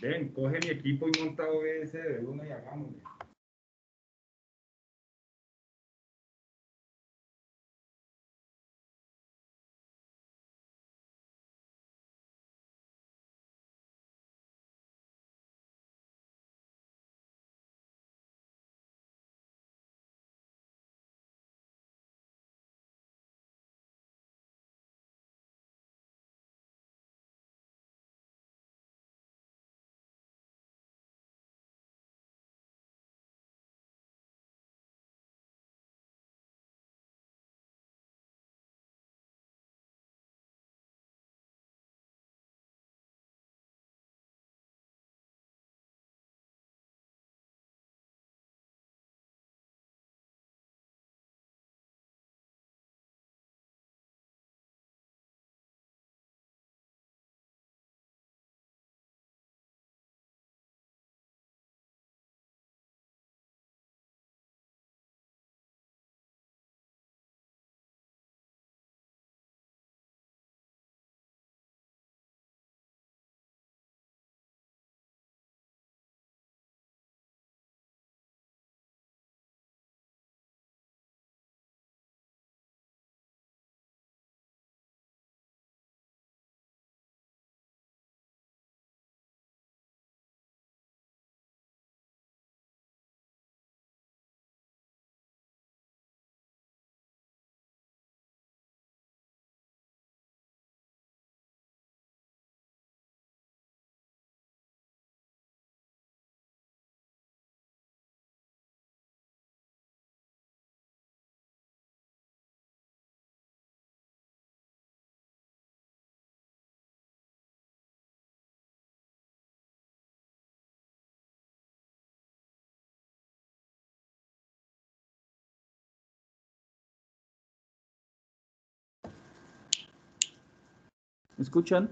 Ven, coge mi equipo y monta OBS de uno y hagámosle. escuchan?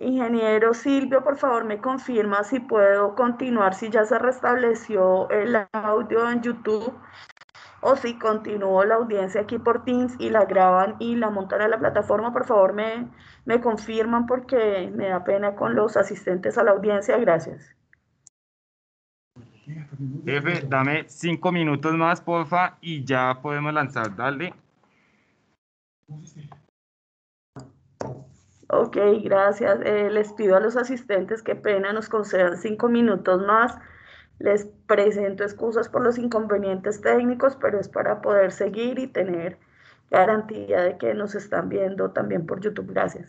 Ingeniero Silvio, por favor, me confirma si puedo continuar, si ya se restableció el audio en YouTube o si continúo la audiencia aquí por Teams y la graban y la montan a la plataforma. Por favor, me, confirman porque me da pena con los asistentes a la audiencia. Gracias. Jefe, dame cinco minutos más, porfa, y ya podemos lanzar. Dale. Ok, gracias. Eh, les pido a los asistentes que pena nos concedan cinco minutos más. Les presento excusas por los inconvenientes técnicos, pero es para poder seguir y tener garantía de que nos están viendo también por YouTube. Gracias.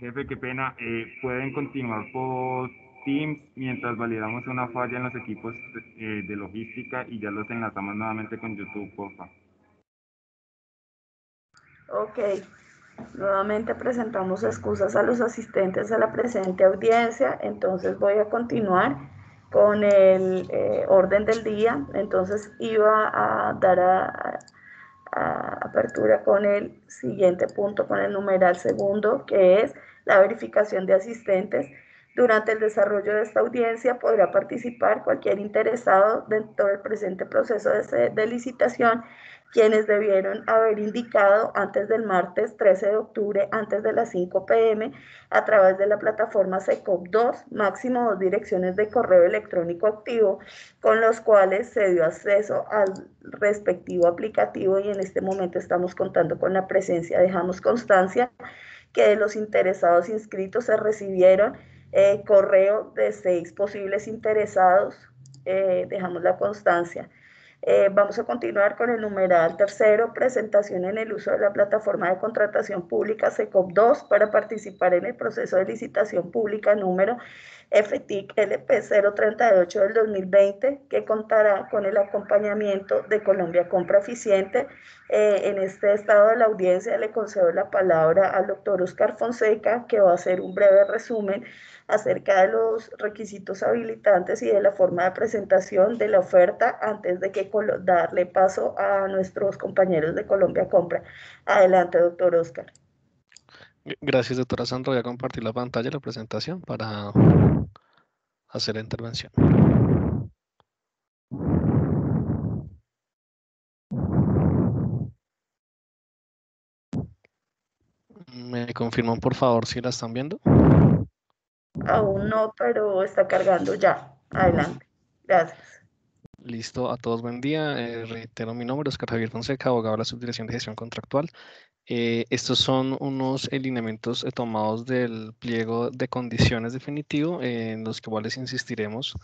jefe, qué pena, eh, pueden continuar por Teams mientras validamos una falla en los equipos eh, de logística y ya los enlazamos nuevamente con YouTube, porfa. Ok, nuevamente presentamos excusas a los asistentes a la presente audiencia, entonces voy a continuar con el eh, orden del día, entonces iba a dar a apertura con el siguiente punto, con el numeral segundo, que es la verificación de asistentes. Durante el desarrollo de esta audiencia podrá participar cualquier interesado dentro del presente proceso de, licitación quienes debieron haber indicado antes del martes 13 de octubre, antes de las 5 pm, a través de la plataforma SECOP2, máximo dos direcciones de correo electrónico activo, con los cuales se dio acceso al respectivo aplicativo y en este momento estamos contando con la presencia, dejamos constancia que de los interesados inscritos se recibieron eh, correo de seis posibles interesados, eh, dejamos la constancia eh, vamos a continuar con el numeral tercero, presentación en el uso de la plataforma de contratación pública SECOP2 para participar en el proceso de licitación pública número FTIC LP038 del 2020, que contará con el acompañamiento de Colombia Compra Eficiente. Eh, en este estado de la audiencia le concedo la palabra al doctor Oscar Fonseca, que va a hacer un breve resumen acerca de los requisitos habilitantes y de la forma de presentación de la oferta antes de que darle paso a nuestros compañeros de Colombia Compra. Adelante, doctor Oscar. Gracias, doctora Sandra. Voy a compartir la pantalla y la presentación para hacer la intervención. ¿Me confirman, por favor, si la están viendo? Aún no, pero está cargando ya. Adelante. Gracias. Listo, a todos buen día. Eh, reitero mi nombre, Oscar Javier Fonseca, abogado de la Subdirección de Gestión Contractual. Eh, estos son unos lineamientos eh, tomados del pliego de condiciones definitivo, eh, en los que cuales insistiremos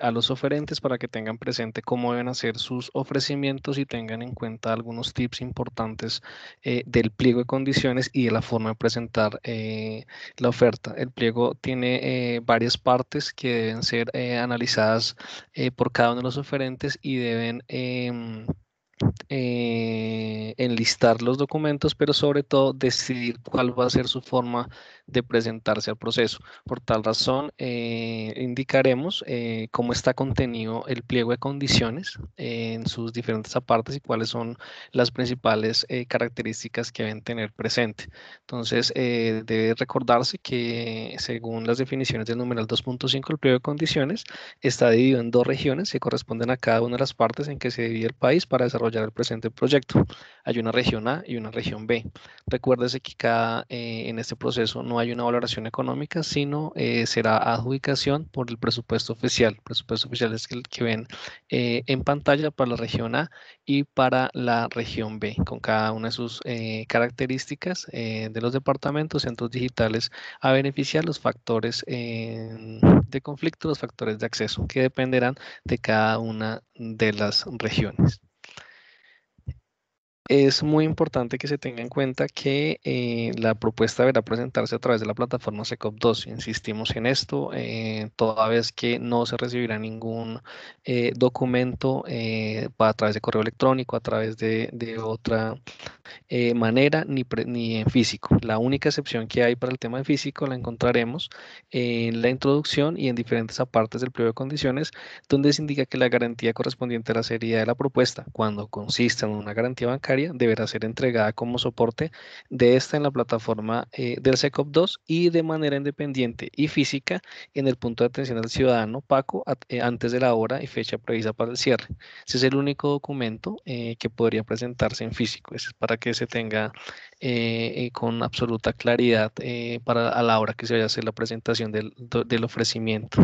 a los oferentes para que tengan presente cómo deben hacer sus ofrecimientos y tengan en cuenta algunos tips importantes del pliego de condiciones y de la forma de presentar la oferta. El pliego tiene varias partes que deben ser analizadas por cada uno de los oferentes y deben... Em, eh, enlistar los documentos, pero sobre todo decidir cuál va a ser su forma de presentarse al proceso. Por tal razón, eh, indicaremos eh, cómo está contenido el pliego de condiciones eh, en sus diferentes apartes y cuáles son las principales características que deben tener presente. Entonces, debe recordarse que según las definiciones del numeral 2.5, el pliego de condiciones está dividido en dos regiones que corresponden a cada una de las partes en que se divide el país para desarrollar el presente proyecto hay una región A y una región B. Recuérdese que cada, eh, en este proceso no hay una valoración económica, sino eh, será adjudicación por el presupuesto oficial. El presupuesto oficial es el que ven eh, en pantalla para la región A y para la región B, con cada una de sus características de los departamentos, centros digitales, a beneficiar los factores de conflicto, los factores de acceso, que dependerán de cada una de las regiones es muy importante que se tenga en cuenta que eh, la propuesta deberá presentarse a través de la plataforma SECOP2. insistimos en esto, eh, toda vez que no se recibirá ningún eh, documento a través de correo electrónico, a través de, otra manera, ni, en físico. La única excepción que hay para el tema de físico la encontraremos en la introducción y en diferentes apartes del pliego de condiciones, donde se indica que la garantía correspondiente a la seriedad de la propuesta, cuando consiste en una garantía bancaria, deberá ser entregada como soporte de esta en la plataforma eh, del SECOP2 y de manera independiente y física en el punto de atención al ciudadano PACO eh, antes de la hora y fecha prevista para el cierre. Ese es el único documento eh, que podría presentarse en físico. es para que se tenga con absoluta claridad para, a la hora que se vaya a hacer la presentación del ofrecimiento.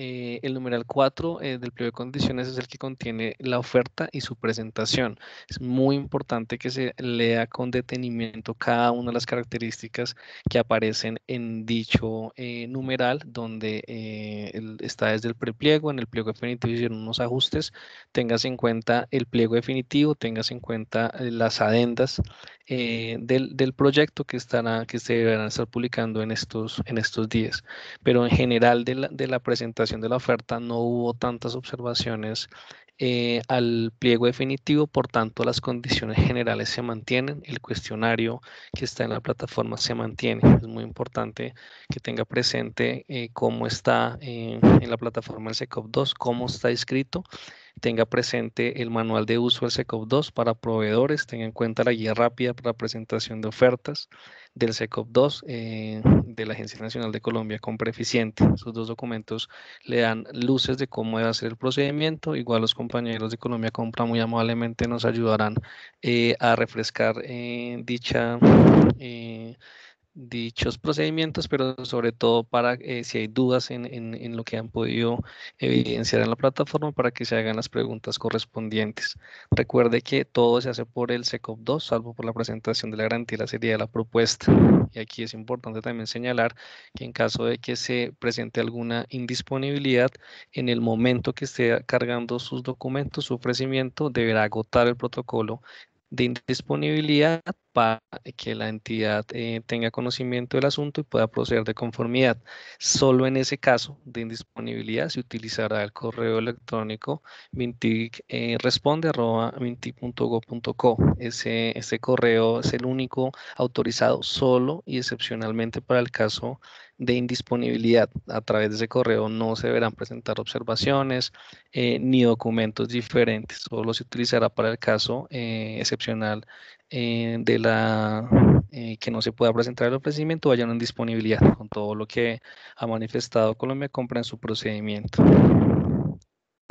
Eh, el numeral 4 eh, del pliego de condiciones es el que contiene la oferta y su presentación. Es muy importante que se lea con detenimiento cada una de las características que aparecen en dicho eh, numeral, donde está desde el prepliego, en el pliego definitivo hicieron unos ajustes, tengas en cuenta el pliego definitivo, tengas en cuenta las adendas del, del, proyecto que, estará, que se deberán estar publicando en estos, en estos días. Pero en general de la, de la presentación, de la oferta no hubo tantas observaciones eh, al pliego definitivo, por tanto las condiciones generales se mantienen, el cuestionario que está en la plataforma se mantiene. Es muy importante que tenga presente eh, cómo está eh, en la plataforma el SECOP2, cómo está escrito tenga presente el manual de uso del SECOP 2 para proveedores, tenga en cuenta la guía rápida para presentación de ofertas del SECOP 2 eh, de la Agencia Nacional de Colombia Compra Eficiente. Sus dos documentos le dan luces de cómo debe ser el procedimiento. Igual los compañeros de Colombia Compra muy amablemente nos ayudarán eh, a refrescar eh, dicha eh, dichos procedimientos, pero sobre todo para eh, si hay dudas en, lo que han podido evidenciar en la plataforma para que se hagan las preguntas correspondientes. Recuerde que todo se hace por el SECOP2, salvo por la presentación de la garantía, la sería de la propuesta. Y aquí es importante también señalar que en caso de que se presente alguna indisponibilidad, en el momento que esté cargando sus documentos, su ofrecimiento, deberá agotar el protocolo de indisponibilidad para que la entidad eh, tenga conocimiento del asunto y pueda proceder de conformidad. Solo en ese caso de indisponibilidad se utilizará el correo electrónico mintig eh, arroba Ese, ese correo es el único autorizado solo y excepcionalmente para el caso de indisponibilidad. A través de ese correo no se verán presentar observaciones eh, ni documentos diferentes. Solo se utilizará para el caso eh, excepcional eh, de la que no se pueda presentar el ofrecimiento o haya una indisponibilidad con todo lo que ha manifestado Colombia Compra en su procedimiento.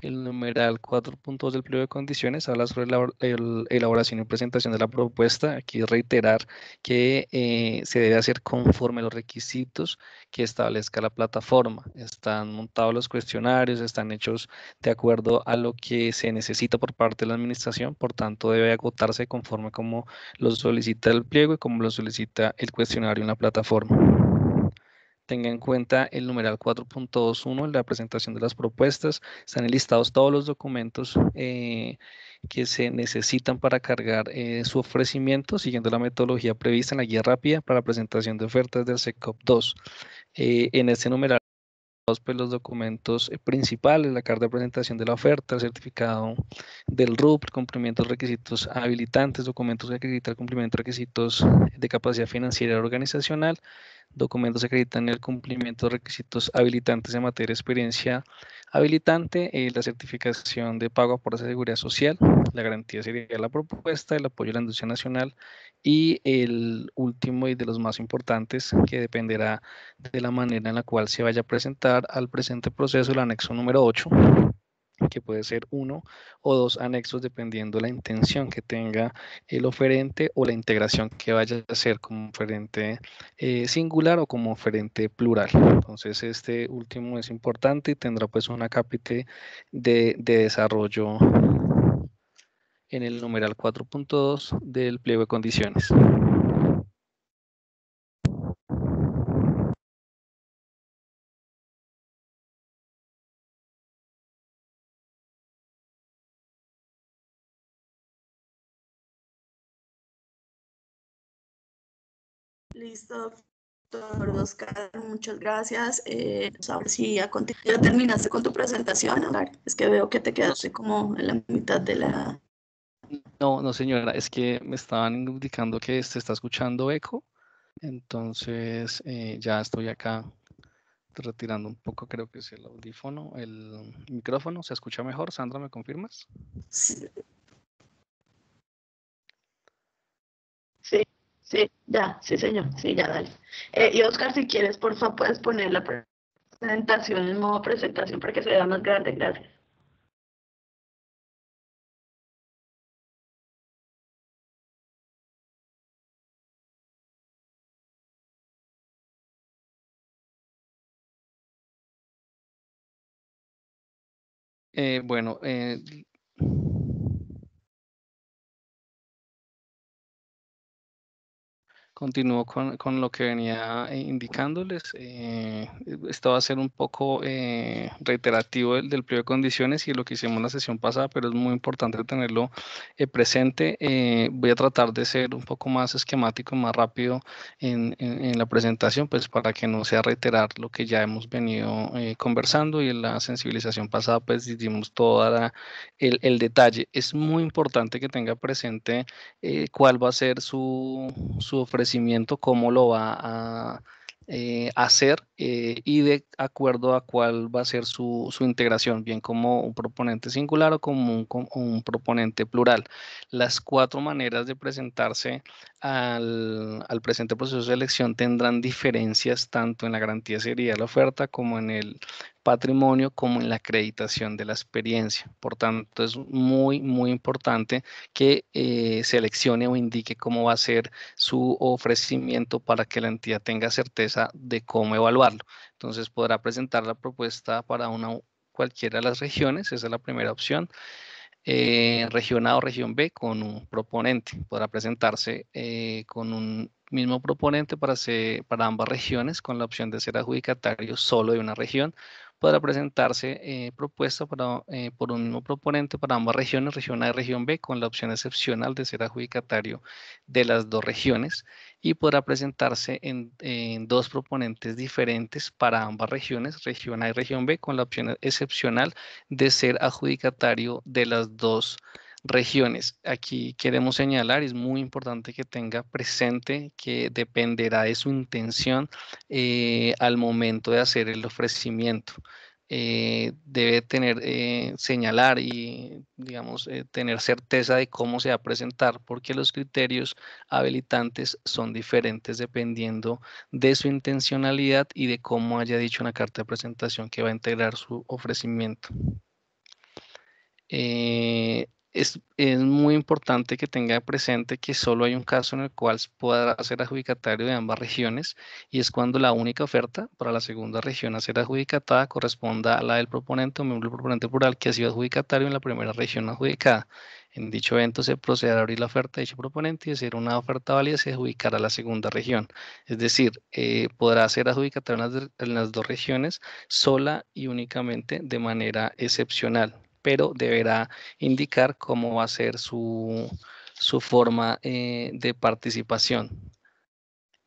El numeral 4.2 del pliego de condiciones habla sobre la elaboración y presentación de la propuesta. Aquí reiterar que eh, se debe hacer conforme a los requisitos que establezca la plataforma. Están montados los cuestionarios, están hechos de acuerdo a lo que se necesita por parte de la administración, por tanto debe agotarse conforme como lo solicita el pliego y como lo solicita el cuestionario en la plataforma tenga en cuenta el numeral 4.21 en la presentación de las propuestas. Están listados todos los documentos eh, que se necesitan para cargar eh, su ofrecimiento, siguiendo la metodología prevista en la guía rápida para presentación de ofertas del SECOP 2. Eh, en este numeral pues, los documentos principales, la carta de presentación de la oferta, el certificado del RUP, cumplimiento de requisitos habilitantes, documentos de cumplimiento de requisitos de capacidad financiera organizacional, documentos acreditan el cumplimiento de requisitos habilitantes en materia de experiencia habilitante, eh, la certificación de pago por la seguridad social, la garantía sería la propuesta, el apoyo a la industria nacional y el último y de los más importantes que dependerá de la manera en la cual se vaya a presentar al presente proceso el anexo número 8 que puede ser uno o dos anexos dependiendo la intención que tenga el oferente o la integración que vaya a hacer como oferente eh, singular o como oferente plural. Entonces este último es importante y tendrá pues una cápita de, de desarrollo en el numeral 4.2 del pliego de condiciones. Listo, doctor Oscar, muchas gracias. Eh, si pues ya, terminaste con tu presentación. Es que veo que te quedaste como en la mitad de la... No, no señora, es que me estaban indicando que se está escuchando eco, entonces eh, ya estoy acá retirando un poco, creo que es el audífono, el micrófono, ¿se escucha mejor? Sandra, ¿me confirmas? Sí, Sí, ya, sí, señor. Sí, ya, dale. Eh, y Oscar, si quieres, por favor, puedes poner la presentación en modo presentación para que se vea más grande. Gracias. Eh, bueno, eh, Continúo con, lo que venía eh, indicándoles. Eh, esto va a ser un poco eh, reiterativo del, pliego de condiciones y lo que hicimos en la sesión pasada, pero es muy importante tenerlo presente. voy a tratar de ser un poco más esquemático, más rápido en, la presentación, pues para que no sea reiterar lo que ya hemos venido conversando y en la sensibilización pasada, pues dimos todo el, detalle. Es muy importante que tenga presente cuál va a ser su, su ofrecimiento cómo lo va a eh, hacer eh, y de acuerdo a cuál va a ser su, integración, bien como un proponente singular o como un, proponente plural. Las cuatro maneras de presentarse al, presente proceso de elección tendrán diferencias tanto en la garantía de de la oferta como en el patrimonio como en la acreditación de la experiencia. Por tanto, es muy, muy importante que eh, seleccione o indique cómo va a ser su ofrecimiento para que la entidad tenga certeza de cómo evaluarlo. Entonces, podrá presentar la propuesta para una cualquiera de las regiones, esa es la primera opción. Eh, región A o región B con un proponente. Podrá presentarse eh, con un mismo proponente para, para ambas regiones, con la opción de ser adjudicatario solo de una región podrá presentarse eh, propuesta para, eh, por un mismo proponente para ambas regiones, región A y región B, con la opción excepcional de ser adjudicatario de las dos regiones y podrá presentarse en, en dos proponentes diferentes para ambas regiones, región A y región B, con la opción excepcional de ser adjudicatario de las dos regiones regiones. Aquí queremos señalar, es muy importante que tenga presente que dependerá de su intención eh, al momento de hacer el ofrecimiento. Eh, debe tener, eh, señalar y, digamos, tener certeza de cómo se va a presentar, porque los criterios habilitantes son diferentes dependiendo de su intencionalidad y de cómo haya dicho una carta de presentación que va a integrar su ofrecimiento es, muy importante que tenga presente que solo hay un caso en el cual podrá ser adjudicatario de ambas regiones y es cuando la única oferta para la segunda región a ser adjudicatada corresponda a la del proponente o miembro del proponente plural que ha sido adjudicatario en la primera región adjudicada. En dicho evento se procederá a abrir la oferta de dicho proponente y de ser una oferta válida se adjudicará a la segunda región. Es decir, eh, podrá ser adjudicatario en las dos regiones sola y únicamente de manera excepcional pero deberá indicar cómo va a ser su, su forma eh, de participación.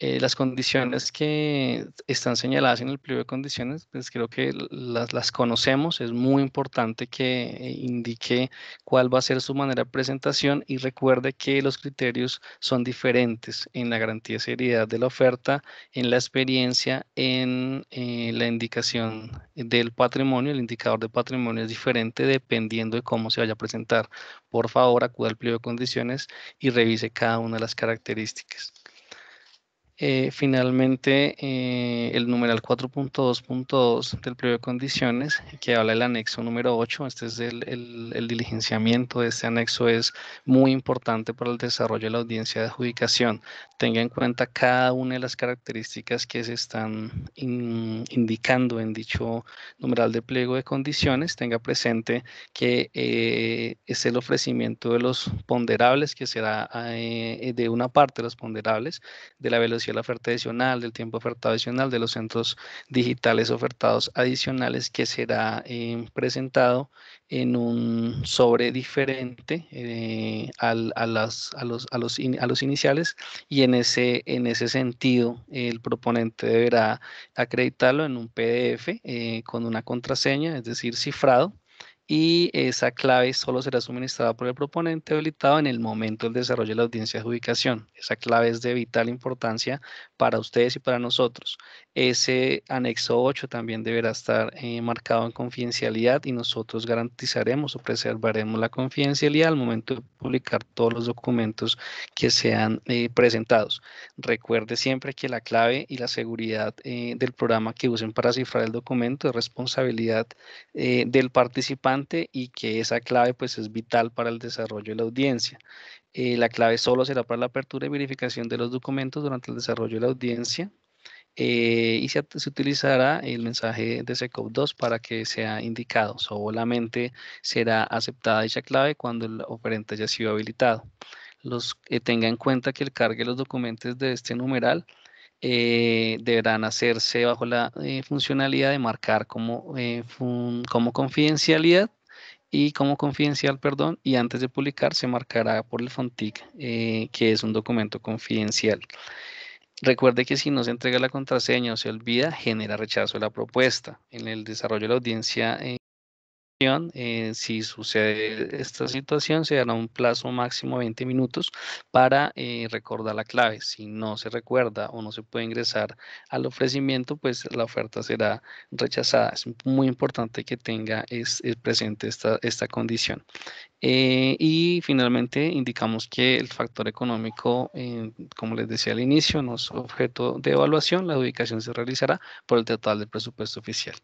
Eh, las condiciones que están señaladas en el pliego de condiciones, pues creo que las, conocemos, es muy importante que eh, indique cuál va a ser su manera de presentación y recuerde que los criterios son diferentes en la garantía de seriedad de la oferta, en la experiencia, en eh, la indicación del patrimonio, el indicador de patrimonio es diferente dependiendo de cómo se vaya a presentar. Por favor, acuda al pliego de condiciones y revise cada una de las características. Eh, finalmente, eh, el numeral 4.2.2 del pliego de condiciones, que habla el anexo número 8, este es el, diligenciamiento de este anexo, es muy importante para el desarrollo de la audiencia de adjudicación. Tenga en cuenta cada una de las características que se están indicando en dicho numeral de pliego de condiciones. Tenga presente que eh, es el ofrecimiento de los ponderables, que será de una parte de los ponderables, de la velocidad la oferta adicional, del tiempo ofertado adicional, de los centros digitales ofertados adicionales que será eh, presentado en un sobre diferente eh, a, las, los, a, los iniciales y en ese, en ese sentido el proponente deberá acreditarlo en un PDF eh, con una contraseña, es decir, cifrado y esa clave solo será suministrada por el proponente habilitado en el momento del desarrollo de la audiencia de adjudicación. Esa clave es de vital importancia para ustedes y para nosotros. Ese anexo 8 también deberá estar eh, marcado en confidencialidad y nosotros garantizaremos o preservaremos la confidencialidad al momento de publicar todos los documentos que sean eh, presentados. Recuerde siempre que la clave y la seguridad eh, del programa que usen para cifrar el documento es responsabilidad del participante y que esa clave pues es vital para el desarrollo de la audiencia. Eh, la clave solo será para la apertura y verificación de los documentos durante el desarrollo de la audiencia eh, y se, utilizará el mensaje de SECOP 2 para que sea indicado. Solamente será aceptada dicha clave cuando el oferente haya sido habilitado. Los, eh, tenga en cuenta que el cargue los documentos de este numeral eh, deberán hacerse bajo la eh, funcionalidad de marcar como, eh, como confidencialidad y como confidencial, perdón, y antes de publicar se marcará por el FONTIC, que es un documento confidencial. Recuerde que si no se entrega la contraseña o se olvida, genera rechazo de la propuesta. En el desarrollo de la audiencia eh, si sucede esta situación, se dará un plazo máximo de 20 minutos para eh, recordar la clave. Si no se recuerda o no se puede ingresar al ofrecimiento, pues la oferta será rechazada. Es muy importante que tenga presente esta, condición. Eh, y finalmente indicamos que el factor económico, como les decía al inicio, no es objeto de evaluación. La adjudicación se realizará por el total del presupuesto oficial.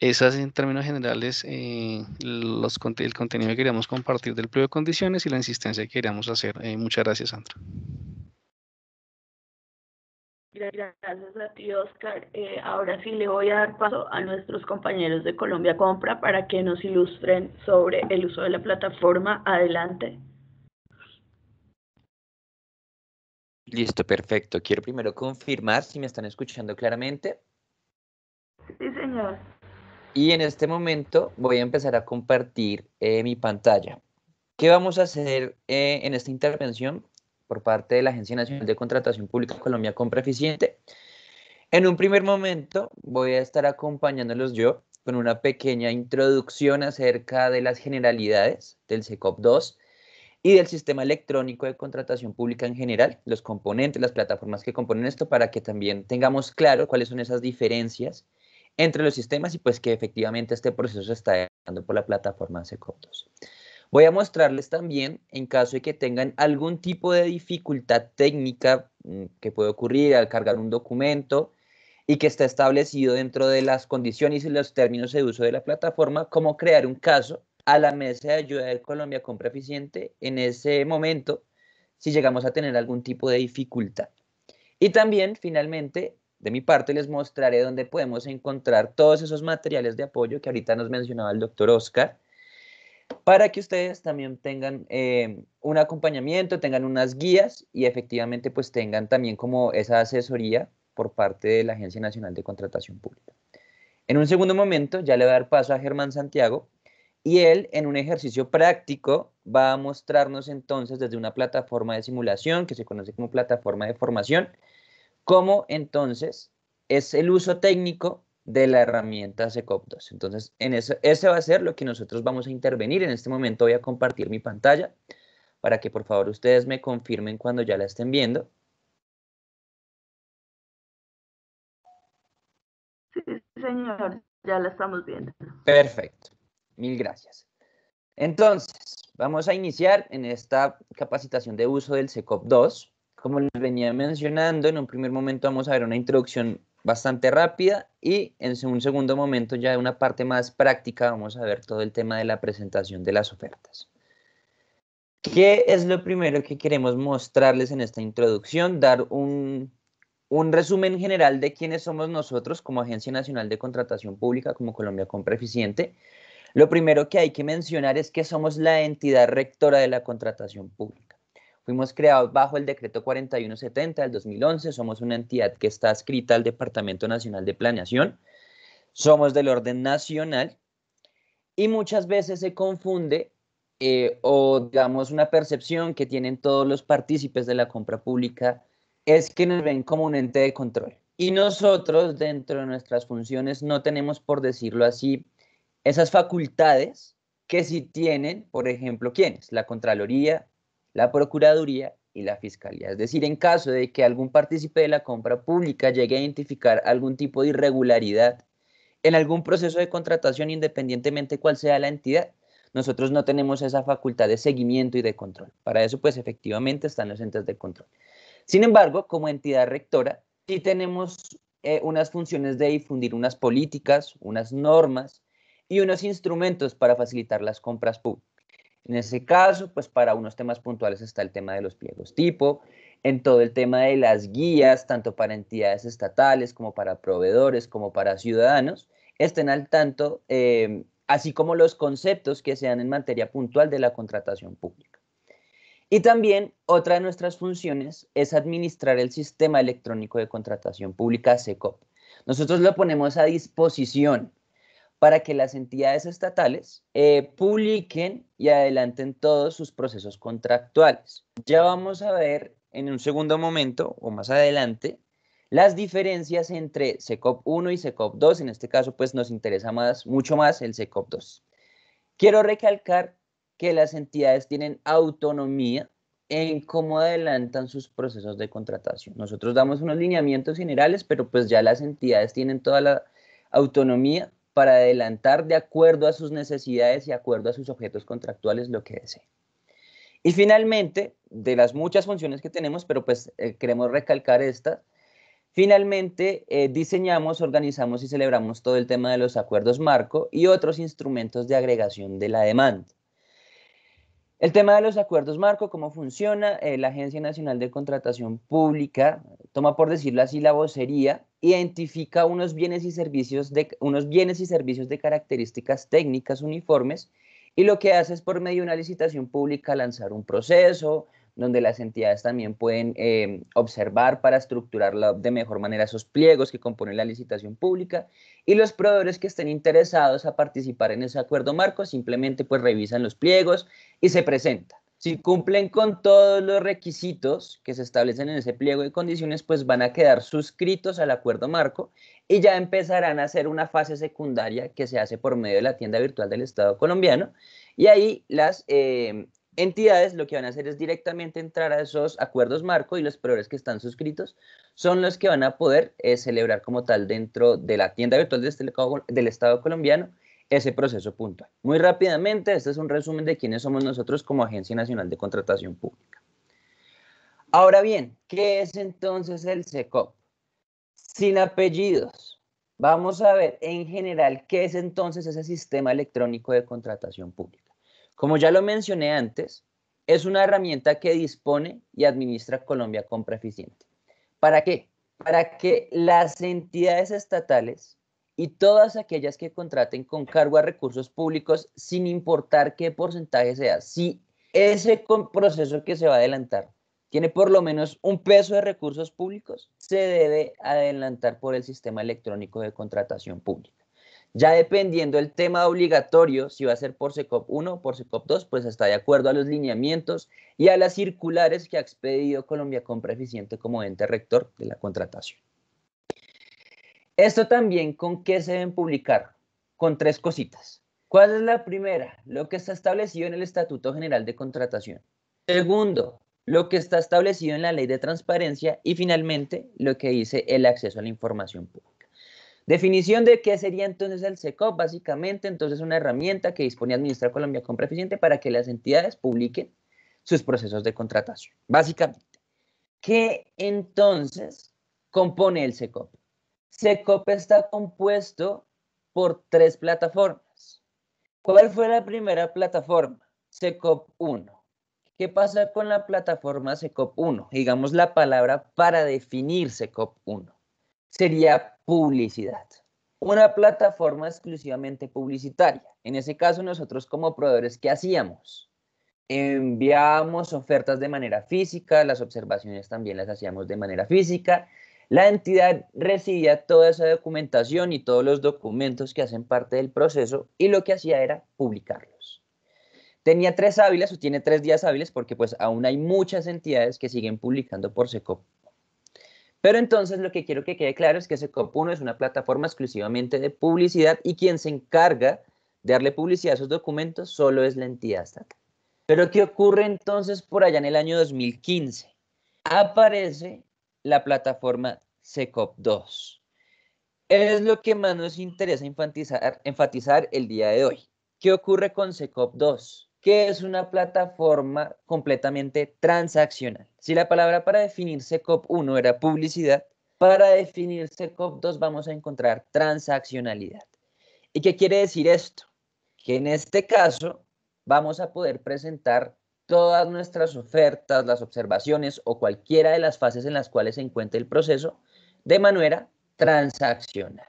Esas en términos generales, eh, los, el contenido que queríamos compartir del pliego de condiciones y la insistencia que queríamos hacer. Eh, muchas gracias, Sandra. Gracias a ti, Oscar. Eh, ahora sí le voy a dar paso a nuestros compañeros de Colombia Compra para que nos ilustren sobre el uso de la plataforma. Adelante. Listo, perfecto. Quiero primero confirmar si me están escuchando claramente. Sí, señor. Y en este momento voy a empezar a compartir eh, mi pantalla. ¿Qué vamos a hacer eh, en esta intervención por parte de la Agencia Nacional de Contratación Pública Colombia Compra Eficiente? En un primer momento voy a estar acompañándolos yo con una pequeña introducción acerca de las generalidades del SECOP 2 y del sistema electrónico de contratación pública en general, los componentes, las plataformas que componen esto, para que también tengamos claro cuáles son esas diferencias entre los sistemas y pues que efectivamente este proceso se está dando por la plataforma SECOP2. Voy a mostrarles también, en caso de que tengan algún tipo de dificultad técnica mm, que puede ocurrir al cargar un documento y que está establecido dentro de las condiciones y los términos de uso de la plataforma, cómo crear un caso a la mesa de ayuda de Colombia Compra Eficiente en ese momento si llegamos a tener algún tipo de dificultad. Y también, finalmente, de mi parte les mostraré dónde podemos encontrar todos esos materiales de apoyo que ahorita nos mencionaba el doctor Oscar, para que ustedes también tengan eh, un acompañamiento, tengan unas guías y efectivamente pues tengan también como esa asesoría por parte de la Agencia Nacional de Contratación Pública. En un segundo momento ya le voy a dar paso a Germán Santiago y él en un ejercicio práctico va a mostrarnos entonces desde una plataforma de simulación que se conoce como plataforma de formación, ¿Cómo entonces es el uso técnico de la herramienta SECOP2? Entonces, eso, ese va a ser lo que nosotros vamos a intervenir. En este momento voy a compartir mi pantalla para que por favor ustedes me confirmen cuando ya la estén viendo. Sí, señor, ya la estamos viendo. Perfecto, mil gracias. Entonces, vamos a iniciar en esta capacitación de uso del SECOP2 como les venía mencionando, en un primer momento vamos a ver una introducción bastante rápida y en un segundo momento ya una parte más práctica vamos a ver todo el tema de la presentación de las ofertas. ¿Qué es lo primero que queremos mostrarles en esta introducción? Dar un, un resumen general de quiénes somos nosotros como Agencia Nacional de Contratación Pública, como Colombia Compra Eficiente. Lo primero que hay que mencionar es que somos la entidad rectora de la contratación pública. Fuimos creados bajo el decreto 4170 del 2011, somos una entidad que está adscrita al Departamento Nacional de Planeación, somos del orden nacional y muchas veces se confunde eh, o digamos una percepción que tienen todos los partícipes de la compra pública es que nos ven como un ente de control. Y nosotros dentro de nuestras funciones no tenemos, por decirlo así, esas facultades que sí tienen, por ejemplo, ¿quiénes? La Contraloría, la Procuraduría y la Fiscalía. Es decir, en caso de que algún partícipe de la compra pública llegue a identificar algún tipo de irregularidad en algún proceso de contratación, independientemente cuál sea la entidad, nosotros no tenemos esa facultad de seguimiento y de control. Para eso, pues efectivamente están los entes de control. Sin embargo, como entidad rectora, sí tenemos eh, unas funciones de difundir unas políticas, unas normas y unos instrumentos para facilitar las compras públicas. En ese caso, pues para unos temas puntuales está el tema de los pliegos tipo, en todo el tema de las guías, tanto para entidades estatales como para proveedores, como para ciudadanos, estén al tanto, em, así como los conceptos que sean en materia puntual de la contratación pública. Y también otra de nuestras funciones es administrar el sistema electrónico de contratación pública SECOP. Nosotros lo ponemos a disposición para que las entidades estatales eh, publiquen y adelanten todos sus procesos contractuales. Ya vamos a ver en un segundo momento o más adelante las diferencias entre SECOP 1 y SECOP 2. En este caso, pues nos interesa más, mucho más el SECOP 2. Quiero recalcar que las entidades tienen autonomía en cómo adelantan sus procesos de contratación. Nosotros damos unos lineamientos generales, pero pues ya las entidades tienen toda la autonomía para adelantar de acuerdo a sus necesidades y de acuerdo a sus objetos contractuales lo que desee. Y finalmente, de las muchas funciones que tenemos, pero pues eh, queremos recalcar estas, finalmente eh, diseñamos, organizamos y celebramos todo el tema de los acuerdos marco y otros instrumentos de agregación de la demanda. El tema de los acuerdos marco, cómo funciona, eh, la Agencia Nacional de Contratación Pública toma, por decirlo así, la vocería identifica unos bienes y servicios de, unos bienes y servicios de características técnicas uniformes y lo que hace es por medio de una licitación pública lanzar un proceso donde las entidades también pueden eh, observar para estructurar de mejor manera esos pliegos que componen la licitación pública y los proveedores que estén interesados a participar en ese acuerdo marco simplemente pues revisan los pliegos y se presenta. Si cumplen con todos los requisitos que se establecen en ese pliego de condiciones, pues van a quedar suscritos al acuerdo marco y ya empezarán a hacer una fase secundaria que se hace por medio de la tienda virtual del Estado colombiano. Y ahí las eh, entidades lo que van a hacer es directamente entrar a esos acuerdos marco y los proveedores que están suscritos son los que van a poder eh, celebrar como tal dentro de la tienda virtual del Estado colombiano ese proceso puntual. Muy rápidamente, este es un resumen de quiénes somos nosotros como Agencia Nacional de Contratación Pública. Ahora bien, ¿qué es entonces el SECOP? Sin apellidos. Vamos a ver en general qué es entonces ese sistema electrónico de contratación pública. Como ya lo mencioné antes, es una herramienta que dispone y administra Colombia Compra Eficiente. ¿Para qué? Para que las entidades estatales y todas aquellas que contraten con cargo a recursos públicos sin importar qué porcentaje sea. Si ese proceso que se va a adelantar tiene por lo menos un peso de recursos públicos, se debe adelantar por el sistema electrónico de contratación pública. Ya dependiendo del tema obligatorio, si va a ser por SECOP 1 o por SECOP 2, pues está de acuerdo a los lineamientos y a las circulares que ha expedido Colombia Compra Eficiente como ente rector de la contratación. Esto también con qué se deben publicar, con tres cositas. ¿Cuál es la primera? Lo que está establecido en el Estatuto General de Contratación. Segundo, lo que está establecido en la Ley de Transparencia. Y finalmente, lo que dice el acceso a la información pública. Definición de qué sería entonces el SECOP, básicamente, entonces una herramienta que dispone Administrar Colombia Compra Eficiente para que las entidades publiquen sus procesos de contratación, básicamente. ¿Qué entonces compone el SECOP? SECOP está compuesto por tres plataformas. ¿Cuál fue la primera plataforma? SECOP 1. ¿Qué pasa con la plataforma SECOP 1? Digamos la palabra para definir SECOP 1. Sería publicidad. Una plataforma exclusivamente publicitaria. En ese caso, nosotros como proveedores, ¿qué hacíamos? Enviábamos ofertas de manera física, las observaciones también las hacíamos de manera física la entidad recibía toda esa documentación y todos los documentos que hacen parte del proceso y lo que hacía era publicarlos. Tenía tres hábiles o tiene tres días hábiles porque pues aún hay muchas entidades que siguen publicando por SECOP. Pero entonces lo que quiero que quede claro es que SECOP 1 es una plataforma exclusivamente de publicidad y quien se encarga de darle publicidad a esos documentos solo es la entidad estatal. Pero ¿qué ocurre entonces por allá en el año 2015? Aparece la plataforma SECOP2. Es lo que más nos interesa enfatizar, el día de hoy. ¿Qué ocurre con SECOP2? que es una plataforma completamente transaccional. Si la palabra para definir SECOP 1 era publicidad, para definir SECOP 2 vamos a encontrar transaccionalidad. ¿Y qué quiere decir esto? Que en este caso vamos a poder presentar todas nuestras ofertas, las observaciones o cualquiera de las fases en las cuales se encuentra el proceso de manera transaccional.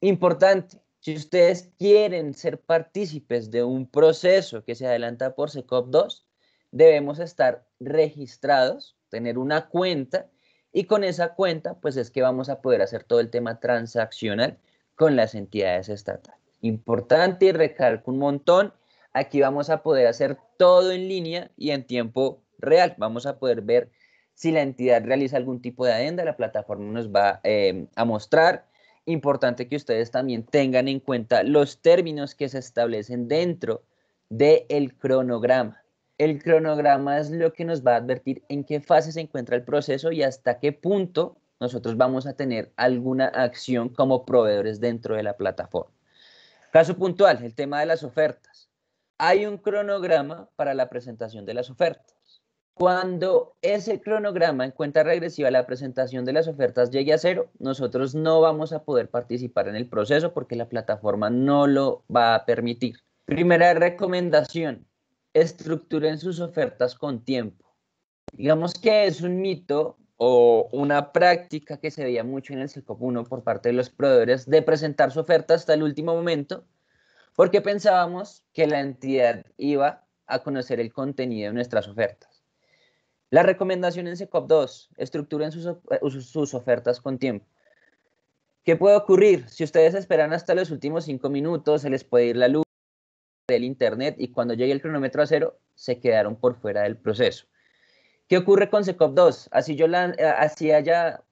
Importante, si ustedes quieren ser partícipes de un proceso que se adelanta por SECOP2, debemos estar registrados, tener una cuenta y con esa cuenta pues es que vamos a poder hacer todo el tema transaccional con las entidades estatales. Importante y recalco un montón, Aquí vamos a poder hacer todo en línea y en tiempo real. Vamos a poder ver si la entidad realiza algún tipo de adenda, la plataforma nos va eh, a mostrar. Importante que ustedes también tengan en cuenta los términos que se establecen dentro del cronograma. El cronograma es lo que nos va a advertir en qué fase se encuentra el proceso y hasta qué punto nosotros vamos a tener alguna acción como proveedores dentro de la plataforma. Caso puntual, el tema de las ofertas hay un cronograma para la presentación de las ofertas. Cuando ese cronograma en cuenta regresiva, la presentación de las ofertas llegue a cero, nosotros no vamos a poder participar en el proceso porque la plataforma no lo va a permitir. Primera recomendación, estructuren sus ofertas con tiempo. Digamos que es un mito o una práctica que se veía mucho en el SECOP 1 por parte de los proveedores de presentar su oferta hasta el último momento porque pensábamos que la entidad iba a conocer el contenido de nuestras ofertas. La recomendación en secop 2, estructuren sus, ofertas con tiempo. ¿Qué puede ocurrir? Si ustedes esperan hasta los últimos cinco minutos, se les puede ir la luz del internet y cuando llegue el cronómetro a cero, se quedaron por fuera del proceso. ¿Qué ocurre con SECOP 2? Así yo así haya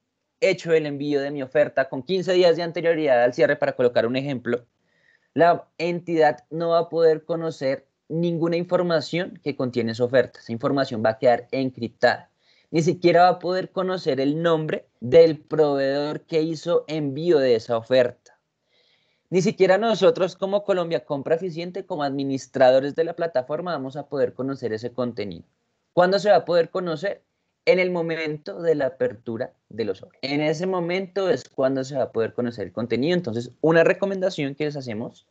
hecho el envío de mi oferta con 15 días de anterioridad al cierre, para colocar un ejemplo, la entidad no va a poder conocer ninguna información que contiene su oferta. Esa información va a quedar encriptada. Ni siquiera va a poder conocer el nombre del proveedor que hizo envío de esa oferta. Ni siquiera nosotros como Colombia Compra Eficiente, como administradores de la plataforma, vamos a poder conocer ese contenido. ¿Cuándo se va a poder conocer? en el momento de la apertura de los ojos. En ese momento es cuando se va a poder conocer el contenido. Entonces, una recomendación que les hacemos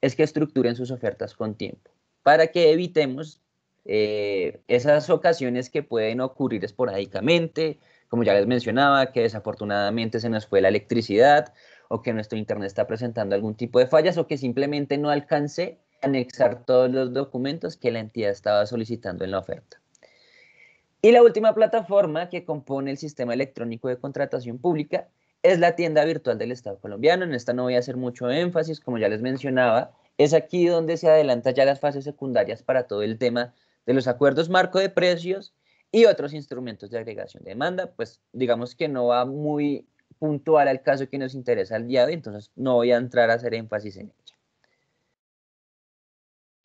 es que estructuren sus ofertas con tiempo para que evitemos eh, esas ocasiones que pueden ocurrir esporádicamente, como ya les mencionaba, que desafortunadamente se nos fue la electricidad o que nuestro internet está presentando algún tipo de fallas o que simplemente no alcance a anexar todos los documentos que la entidad estaba solicitando en la oferta. Y la última plataforma que compone el sistema electrónico de contratación pública es la tienda virtual del Estado colombiano. En esta no voy a hacer mucho énfasis, como ya les mencionaba. Es aquí donde se adelanta ya las fases secundarias para todo el tema de los acuerdos marco de precios y otros instrumentos de agregación de demanda. Pues digamos que no va muy puntual al caso que nos interesa al día de hoy, entonces no voy a entrar a hacer énfasis en ello.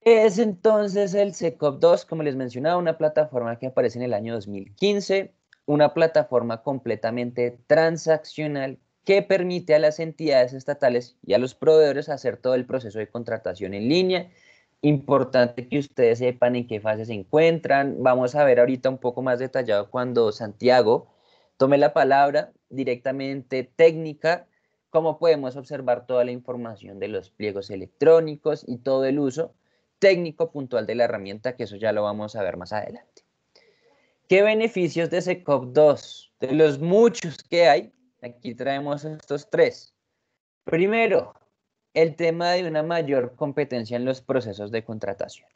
Es entonces el SECOP 2, como les mencionaba, una plataforma que aparece en el año 2015, una plataforma completamente transaccional que permite a las entidades estatales y a los proveedores hacer todo el proceso de contratación en línea. Importante que ustedes sepan en qué fase se encuentran. Vamos a ver ahorita un poco más detallado cuando Santiago tome la palabra directamente técnica, cómo podemos observar toda la información de los pliegos electrónicos y todo el uso técnico puntual de la herramienta, que eso ya lo vamos a ver más adelante. ¿Qué beneficios de SECOP 2? De los muchos que hay, aquí traemos estos tres. Primero, el tema de una mayor competencia en los procesos de contratación.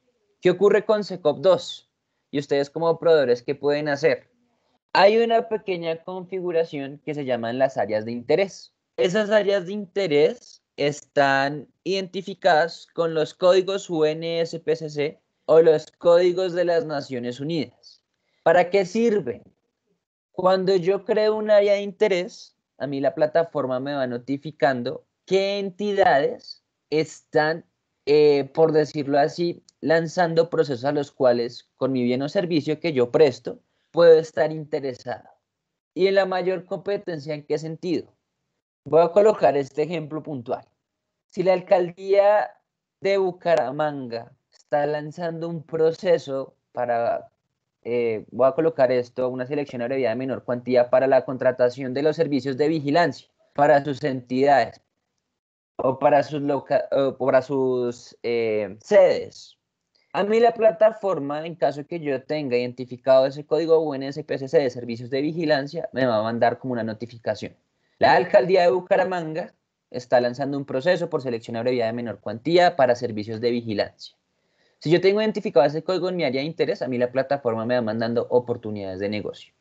¿Qué ocurre con SECOP 2? Y ustedes como proveedores, ¿qué pueden hacer? Hay una pequeña configuración que se llaman las áreas de interés. Esas áreas de interés están identificadas con los códigos UNSPSC o los códigos de las Naciones Unidas. ¿Para qué sirven? Cuando yo creo un área de interés, a mí la plataforma me va notificando qué entidades están, eh, por decirlo así, lanzando procesos a los cuales con mi bien o servicio que yo presto puedo estar interesado. ¿Y en la mayor competencia en qué sentido? Voy a colocar este ejemplo puntual. Si la alcaldía de Bucaramanga está lanzando un proceso para, eh, voy a colocar esto, una selección abreviada de menor cuantía para la contratación de los servicios de vigilancia para sus entidades o para sus, sus eh, sedes. A mí la plataforma, en caso que yo tenga identificado ese código UNSPSC de servicios de vigilancia, me va a mandar como una notificación. La alcaldía de Bucaramanga está lanzando un proceso por selección abreviada de menor cuantía para servicios de vigilancia. Si yo tengo identificado ese código en mi área de interés, a mí la plataforma me va mandando oportunidades de negocio.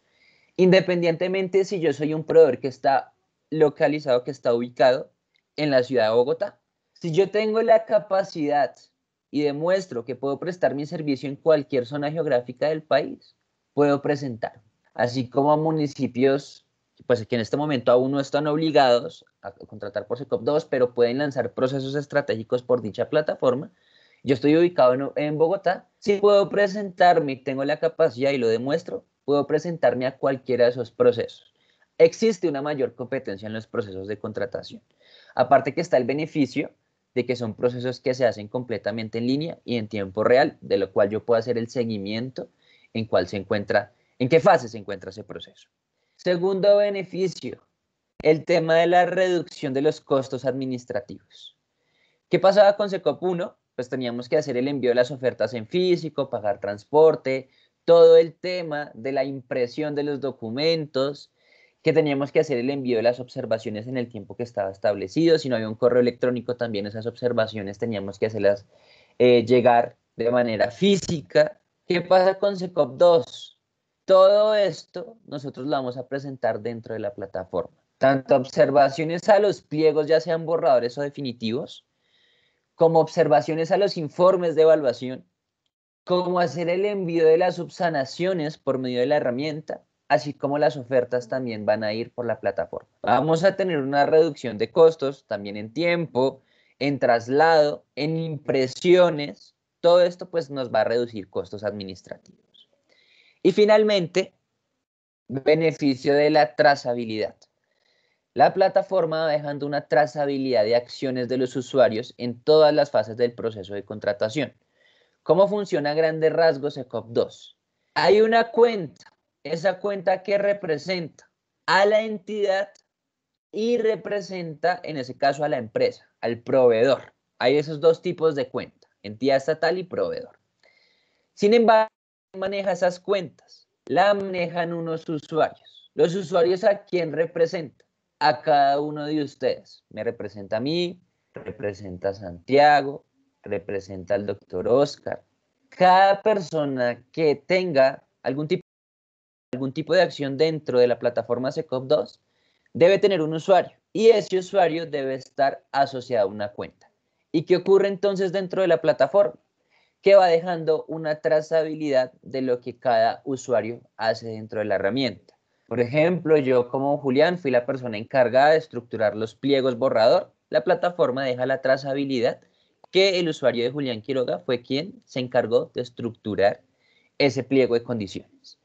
Independientemente si yo soy un proveedor que está localizado, que está ubicado en la ciudad de Bogotá, si yo tengo la capacidad y demuestro que puedo prestar mi servicio en cualquier zona geográfica del país, puedo presentar. Así como a municipios pues que en este momento aún no están obligados a contratar por SECOP2, pero pueden lanzar procesos estratégicos por dicha plataforma. Yo estoy ubicado en, Bogotá. Si puedo presentarme, tengo la capacidad y lo demuestro, puedo presentarme a cualquiera de esos procesos. Existe una mayor competencia en los procesos de contratación. Aparte que está el beneficio de que son procesos que se hacen completamente en línea y en tiempo real, de lo cual yo puedo hacer el seguimiento en cuál se encuentra, en qué fase se encuentra ese proceso. Segundo beneficio, el tema de la reducción de los costos administrativos. ¿Qué pasaba con Secop 1? Pues teníamos que hacer el envío de las ofertas en físico, pagar transporte, todo el tema de la impresión de los documentos, que teníamos que hacer el envío de las observaciones en el tiempo que estaba establecido. Si no había un correo electrónico, también esas observaciones teníamos que hacerlas eh, llegar de manera física. ¿Qué pasa con SECOP 2? Todo esto nosotros lo vamos a presentar dentro de la plataforma. Tanto observaciones a los pliegos, ya sean borradores o definitivos, como observaciones a los informes de evaluación, como hacer el envío de las subsanaciones por medio de la herramienta, así como las ofertas también van a ir por la plataforma. Vamos a tener una reducción de costos también en tiempo, en traslado, en impresiones. Todo esto pues nos va a reducir costos administrativos. Y finalmente, beneficio de la trazabilidad. La plataforma va dejando una trazabilidad de acciones de los usuarios en todas las fases del proceso de contratación. ¿Cómo funciona a grandes rasgos ECOP2? Hay una cuenta, esa cuenta que representa a la entidad y representa, en ese caso, a la empresa, al proveedor. Hay esos dos tipos de cuenta, entidad estatal y proveedor. Sin embargo, maneja esas cuentas? La manejan unos usuarios. Los usuarios a quién representa? A cada uno de ustedes. Me representa a mí, representa a Santiago, representa al doctor Oscar. Cada persona que tenga algún tipo, algún tipo de acción dentro de la plataforma SECOP2 debe tener un usuario y ese usuario debe estar asociado a una cuenta. ¿Y qué ocurre entonces dentro de la plataforma? que va dejando una trazabilidad de lo que cada usuario hace dentro de la herramienta. Por ejemplo, yo como Julián fui la persona encargada de estructurar los pliegos borrador. La plataforma deja la trazabilidad que el usuario de Julián Quiroga fue quien se encargó de estructurar ese pliego de condiciones.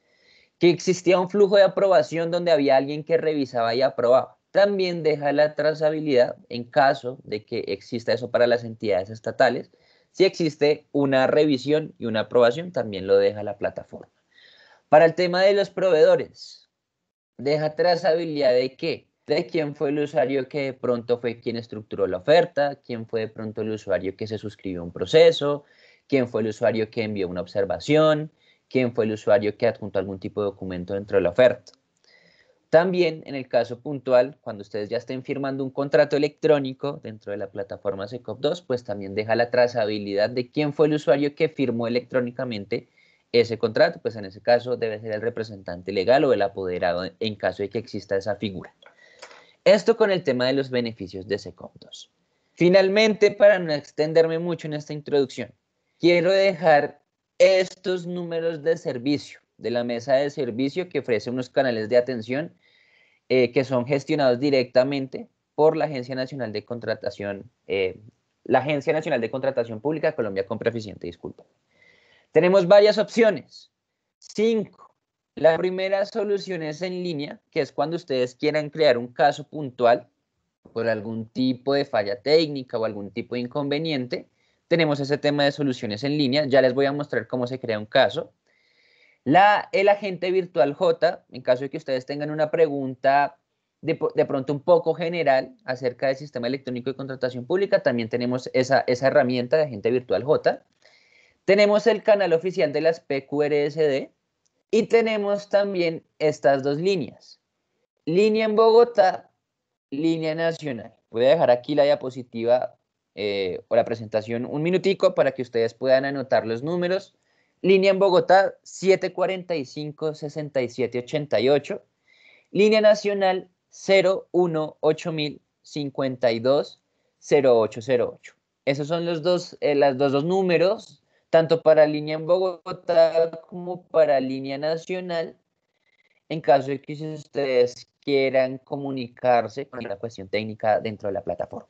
Que existía un flujo de aprobación donde había alguien que revisaba y aprobaba. También deja la trazabilidad en caso de que exista eso para las entidades estatales si existe una revisión y una aprobación, también lo deja la plataforma. Para el tema de los proveedores, deja trazabilidad de qué? De quién fue el usuario que de pronto fue quien estructuró la oferta, quién fue de pronto el usuario que se suscribió a un proceso, quién fue el usuario que envió una observación, quién fue el usuario que adjuntó algún tipo de documento dentro de la oferta. También en el caso puntual, cuando ustedes ya estén firmando un contrato electrónico dentro de la plataforma SECOP2, pues también deja la trazabilidad de quién fue el usuario que firmó electrónicamente ese contrato, pues en ese caso debe ser el representante legal o el apoderado en caso de que exista esa figura. Esto con el tema de los beneficios de SECOP2. Finalmente, para no extenderme mucho en esta introducción, quiero dejar estos números de servicio de la mesa de servicio que ofrece unos canales de atención eh, que son gestionados directamente por la Agencia Nacional de Contratación, eh, la Agencia Nacional de Contratación Pública Colombia Compra Eficiente, disculpa. Tenemos varias opciones. Cinco. La primera solución es en línea, que es cuando ustedes quieran crear un caso puntual por algún tipo de falla técnica o algún tipo de inconveniente. Tenemos ese tema de soluciones en línea. Ya les voy a mostrar cómo se crea un caso el agente virtual J, en caso de que ustedes tengan una pregunta de, pronto un poco general acerca del sistema electrónico de contratación pública, también tenemos esa, herramienta de agente virtual J. Tenemos el canal oficial de las PQRSD y tenemos también estas dos líneas. Línea en Bogotá, línea nacional. Voy a dejar aquí la diapositiva eh, o la presentación un minutico para que ustedes puedan anotar los números Línea en Bogotá, 745-6788. Línea nacional, 018 0808 Esos son los eh, dos, dos números, tanto para línea en Bogotá como para línea nacional. En caso de que ustedes quieran comunicarse con la cuestión técnica dentro de la plataforma.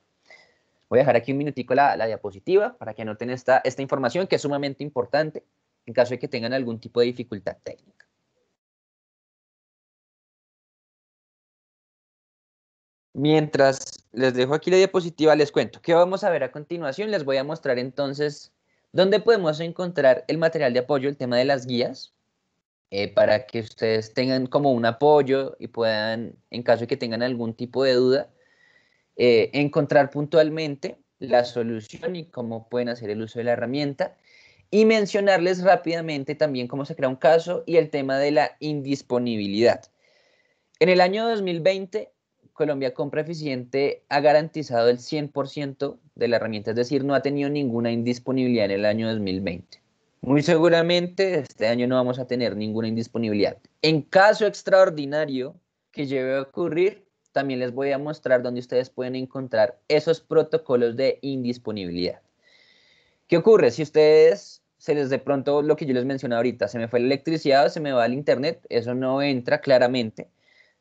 Voy a dejar aquí un minutico la, diapositiva para que anoten esta, esta información que es sumamente importante en caso de que tengan algún tipo de dificultad técnica. Mientras les dejo aquí la diapositiva, les cuento qué vamos a ver a continuación. Les voy a mostrar entonces dónde podemos encontrar el material de apoyo, el tema de las guías, eh, para que ustedes tengan como un apoyo y puedan, en caso de que tengan algún tipo de duda, eh, encontrar puntualmente la solución y cómo pueden hacer el uso de la herramienta y mencionarles rápidamente también cómo se crea un caso y el tema de la indisponibilidad. En el año 2020, Colombia Compra Eficiente ha garantizado el 100% de la herramienta, es decir, no ha tenido ninguna indisponibilidad en el año 2020. Muy seguramente este año no vamos a tener ninguna indisponibilidad. En caso extraordinario que lleve a ocurrir, también les voy a mostrar dónde ustedes pueden encontrar esos protocolos de indisponibilidad. ¿Qué ocurre? Si ustedes se les de pronto lo que yo les mencioné ahorita, se me fue la electricidad, se me va el internet, eso no entra claramente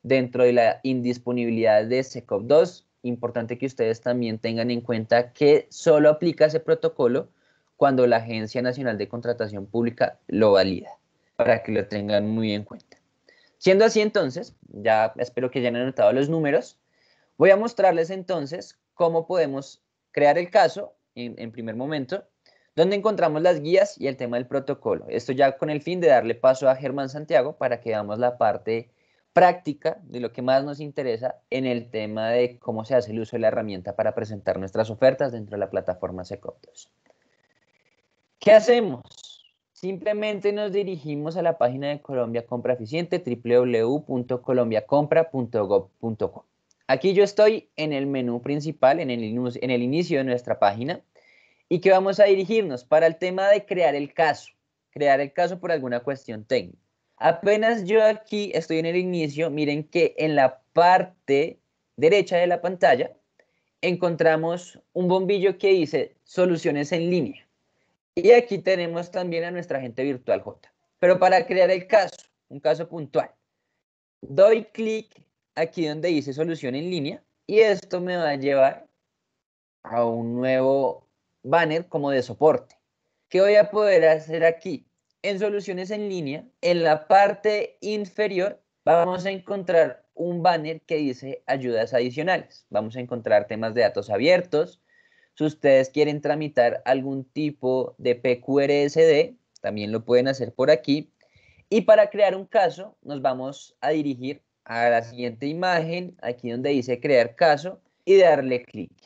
dentro de la indisponibilidad de SECOP 2. Importante que ustedes también tengan en cuenta que solo aplica ese protocolo cuando la Agencia Nacional de Contratación Pública lo valida, para que lo tengan muy en cuenta. Siendo así entonces, ya espero que hayan anotado los números, voy a mostrarles entonces cómo podemos crear el caso en primer momento donde encontramos las guías y el tema del protocolo. Esto ya con el fin de darle paso a Germán Santiago para que veamos la parte práctica de lo que más nos interesa en el tema de cómo se hace el uso de la herramienta para presentar nuestras ofertas dentro de la plataforma Secoptos. ¿Qué hacemos? Simplemente nos dirigimos a la página de Colombia Compra Eficiente, www.colombiacompra.gov.co. Aquí yo estoy en el menú principal, en el inicio de nuestra página y que vamos a dirigirnos para el tema de crear el caso, crear el caso por alguna cuestión técnica. Apenas yo aquí estoy en el inicio, miren que en la parte derecha de la pantalla encontramos un bombillo que dice soluciones en línea. Y aquí tenemos también a nuestra gente virtual J. Pero para crear el caso, un caso puntual, doy clic aquí donde dice solución en línea y esto me va a llevar a un nuevo banner como de soporte. ¿Qué voy a poder hacer aquí? En soluciones en línea, en la parte inferior, vamos a encontrar un banner que dice ayudas adicionales. Vamos a encontrar temas de datos abiertos. Si ustedes quieren tramitar algún tipo de PQRSD, también lo pueden hacer por aquí. Y para crear un caso, nos vamos a dirigir a la siguiente imagen, aquí donde dice crear caso, y darle clic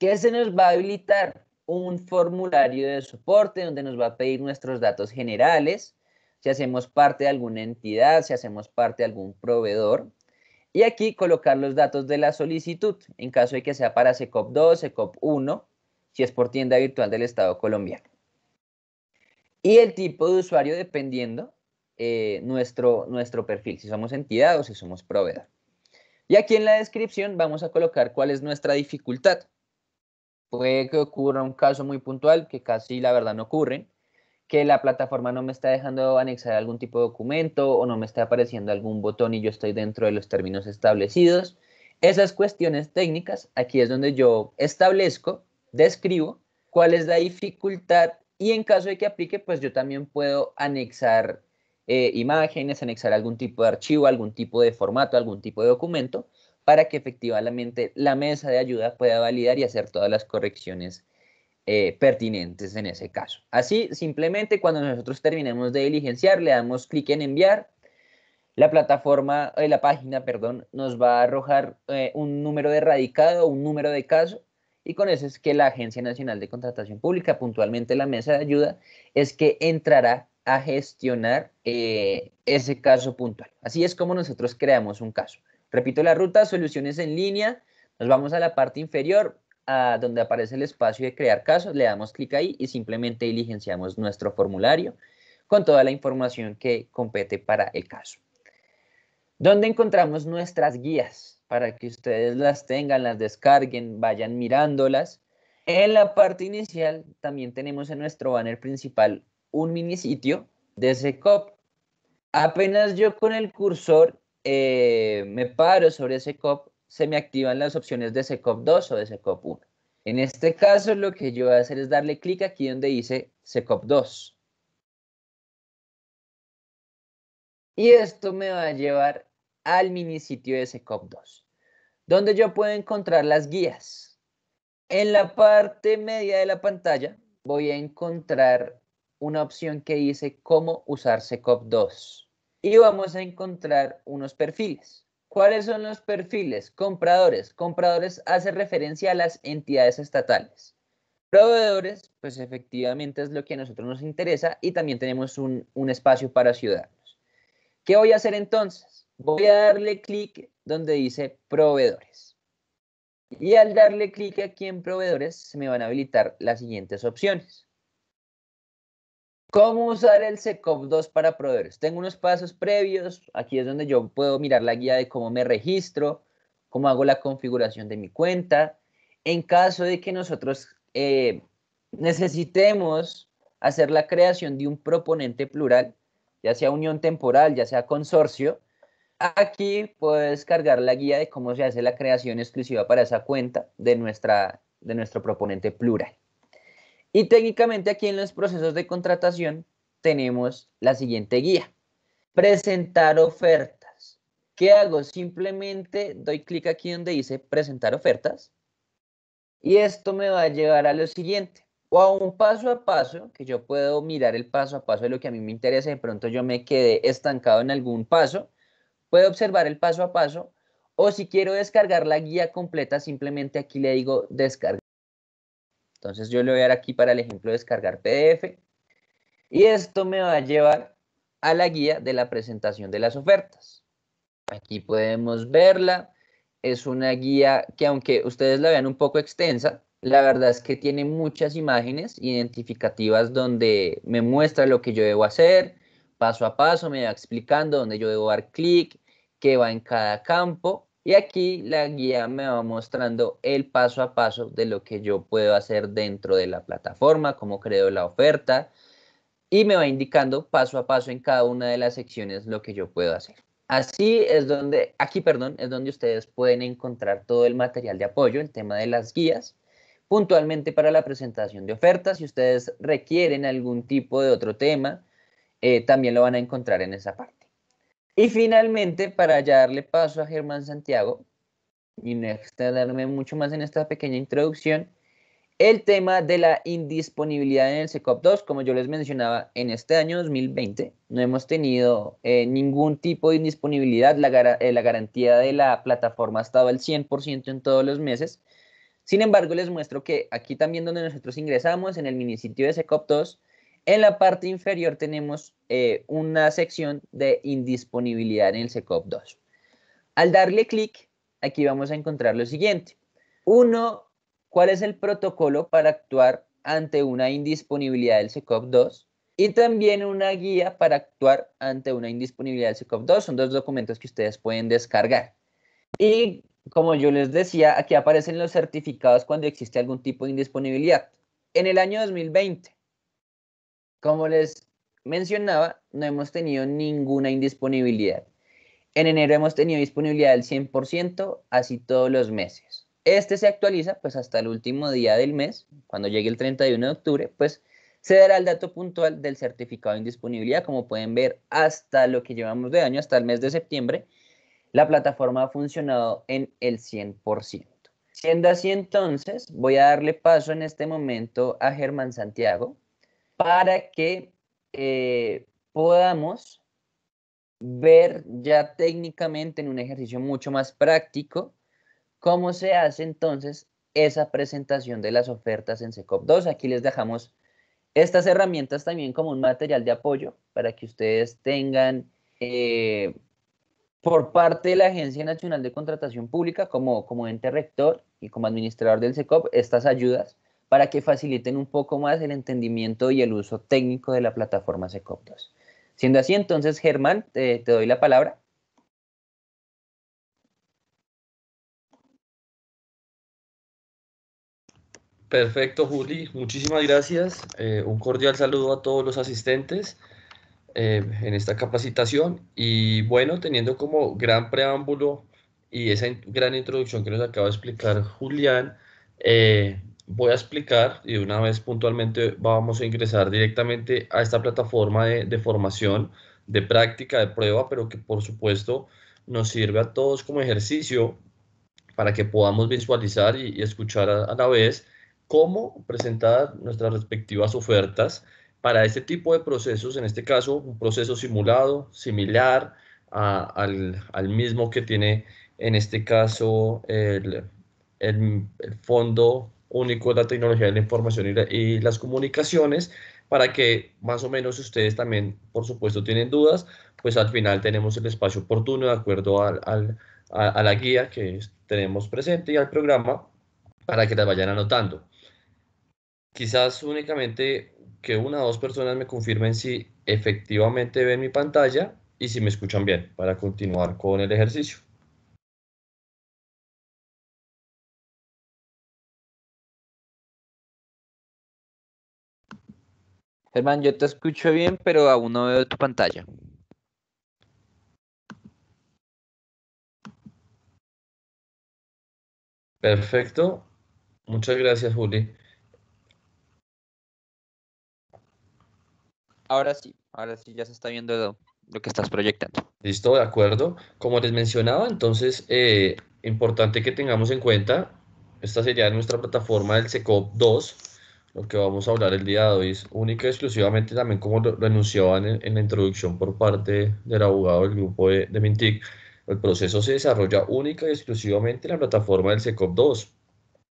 que se nos va a habilitar un formulario de soporte donde nos va a pedir nuestros datos generales, si hacemos parte de alguna entidad, si hacemos parte de algún proveedor. Y aquí colocar los datos de la solicitud, en caso de que sea para SECOP 2, SECOP 1, si es por tienda virtual del Estado colombiano. Y el tipo de usuario dependiendo eh, nuestro, nuestro perfil, si somos entidad o si somos proveedor. Y aquí en la descripción vamos a colocar cuál es nuestra dificultad. Puede que ocurra un caso muy puntual, que casi la verdad no ocurre, que la plataforma no me está dejando anexar algún tipo de documento o no me está apareciendo algún botón y yo estoy dentro de los términos establecidos. Esas cuestiones técnicas, aquí es donde yo establezco, describo cuál es la dificultad y en caso de que aplique, pues yo también puedo anexar eh, imágenes, anexar algún tipo de archivo, algún tipo de formato, algún tipo de documento para que efectivamente la mesa de ayuda pueda validar y hacer todas las correcciones eh, pertinentes en ese caso. Así, simplemente cuando nosotros terminemos de diligenciar, le damos clic en enviar. La plataforma, eh, la página, perdón, nos va a arrojar eh, un número de radicado, un número de caso, y con eso es que la Agencia Nacional de Contratación Pública, puntualmente la mesa de ayuda, es que entrará a gestionar ese caso puntual. Así es como nosotros creamos un caso. Repito la ruta, soluciones en línea. Nos vamos a la parte inferior, a donde aparece el espacio de crear casos. Le damos clic ahí y simplemente diligenciamos nuestro formulario con toda la información que compete para el caso. ¿Dónde encontramos nuestras guías? Para que ustedes las tengan, las descarguen, vayan mirándolas. En la parte inicial también tenemos en nuestro banner principal un mini sitio de SECOP. Apenas yo con el cursor eh, me paro sobre cop, se me activan las opciones de SECOP 2 o de SECOP 1. En este caso, lo que yo voy a hacer es darle clic aquí donde dice SECOP 2. Y esto me va a llevar al mini sitio de SECOP 2, donde yo puedo encontrar las guías. En la parte media de la pantalla voy a encontrar una opción que dice cómo usar SECOP 2 y vamos a encontrar unos perfiles. ¿Cuáles son los perfiles? Compradores. Compradores hace referencia a las entidades estatales. Proveedores, pues efectivamente es lo que a nosotros nos interesa y también tenemos un, espacio para ciudadanos. ¿Qué voy a hacer entonces? Voy a darle clic donde dice proveedores. Y al darle clic aquí en proveedores se me van a habilitar las siguientes opciones. ¿Cómo usar el SECOP 2 para proveedores? Tengo unos pasos previos, aquí es donde yo puedo mirar la guía de cómo me registro, cómo hago la configuración de mi cuenta. En caso de que nosotros eh, necesitemos hacer la creación de un proponente plural, ya sea unión temporal, ya sea consorcio, aquí puedo descargar la guía de cómo se hace la creación exclusiva para esa cuenta de, nuestra, de nuestro proponente plural. Y técnicamente aquí en los procesos de contratación tenemos la siguiente guía. Presentar ofertas. ¿Qué hago? Simplemente doy clic aquí donde dice presentar ofertas. Y esto me va a llevar a lo siguiente, o a un paso a paso, que yo puedo mirar el paso a paso de lo que a mí me interesa, de pronto yo me quedé estancado en algún paso, puedo observar el paso a paso, o si quiero descargar la guía completa, simplemente aquí le digo descargar. Entonces yo le voy a dar aquí para el ejemplo descargar PDF y esto me va a llevar a la guía de la presentación de las ofertas. Aquí podemos verla. Es una guía que aunque ustedes la vean un poco extensa, la verdad es que tiene muchas imágenes identificativas donde me muestra lo que yo debo hacer, paso a paso me va explicando dónde yo debo dar clic, qué va en cada campo y aquí la guía me va mostrando el paso a paso de lo que yo puedo hacer dentro de la plataforma, cómo creo la oferta y me va indicando paso a paso en cada una de las secciones lo que yo puedo hacer. Así es donde, aquí perdón, es donde ustedes pueden encontrar todo el material de apoyo, el tema de las guías, puntualmente para la presentación de ofertas. Si ustedes requieren algún tipo de otro tema, eh, también lo van a encontrar en esa parte. Y finalmente, para ya darle paso a Germán Santiago, y no extenderme mucho más en esta pequeña introducción, el tema de la indisponibilidad en el SECOP 2, como yo les mencionaba, en este año 2020 no hemos tenido eh, ningún tipo de indisponibilidad, eh, la, garantía de la plataforma ha estado al 100% en todos los meses. Sin embargo, les muestro que aquí también donde nosotros ingresamos, en el minisitio de SECOP 2, en la parte inferior tenemos eh, una sección de indisponibilidad en el SECOP 2. Al darle clic, aquí vamos a encontrar lo siguiente. Uno, cuál es el protocolo para actuar ante una indisponibilidad del SECOP 2 y también una guía para actuar ante una indisponibilidad del SECOP 2. Son dos documentos que ustedes pueden descargar. Y como yo les decía, aquí aparecen los certificados cuando existe algún tipo de indisponibilidad. En el año 2020, como les mencionaba, no hemos tenido ninguna indisponibilidad. En enero hemos tenido disponibilidad del 100%, así todos los meses. Este se actualiza pues hasta el último día del mes, cuando llegue el 31 de octubre, pues se dará el dato puntual del certificado de indisponibilidad. Como pueden ver, hasta lo que llevamos de año, hasta el mes de septiembre, la plataforma ha funcionado en el 100%. Siendo así entonces, voy a darle paso en este momento a Germán Santiago, para que eh, podamos ver ya técnicamente en un ejercicio mucho más práctico cómo se hace entonces esa presentación de las ofertas en SECOP 2. Aquí les dejamos estas herramientas también como un material de apoyo para que ustedes tengan eh, por parte de la Agencia Nacional de Contratación Pública como, como ente rector y como administrador del SECOP estas ayudas para que faciliten un poco más el entendimiento y el uso técnico de la plataforma secop 2 Siendo así, entonces, Germán, te, doy la palabra. Perfecto, Juli. Muchísimas gracias. Eh, un cordial saludo a todos los asistentes eh, en esta capacitación. Y bueno, teniendo como gran preámbulo y esa gran introducción que nos acaba de explicar Julián, eh, voy a explicar y una vez puntualmente vamos a ingresar directamente a esta plataforma de, formación, de práctica, de prueba, pero que por supuesto nos sirve a todos como ejercicio para que podamos visualizar y, escuchar a, la vez cómo presentar nuestras respectivas ofertas para este tipo de procesos, en este caso un proceso simulado, similar al, mismo que tiene en este caso el fondo único de la tecnología de la información y, las comunicaciones para que más o menos ustedes también, por supuesto, tienen dudas, pues al final tenemos el espacio oportuno de acuerdo al, a, a, la guía que tenemos presente y al programa para que las vayan anotando. Quizás únicamente que una o dos personas me confirmen si efectivamente ven mi pantalla y si me escuchan bien para continuar con el ejercicio. Germán, yo te escucho bien, pero aún no veo tu pantalla. Perfecto. Muchas gracias, Juli. Ahora sí, ahora sí ya se está viendo lo, que estás proyectando. Listo, de acuerdo. Como les mencionaba, entonces, eh, importante que tengamos en cuenta, esta sería nuestra plataforma del SECOP 2 lo que vamos a hablar el día de hoy es única y exclusivamente también como lo, anunciaban en, la introducción por parte del abogado del grupo de, Mintic, el proceso se desarrolla única y exclusivamente en la plataforma del SECOP 2.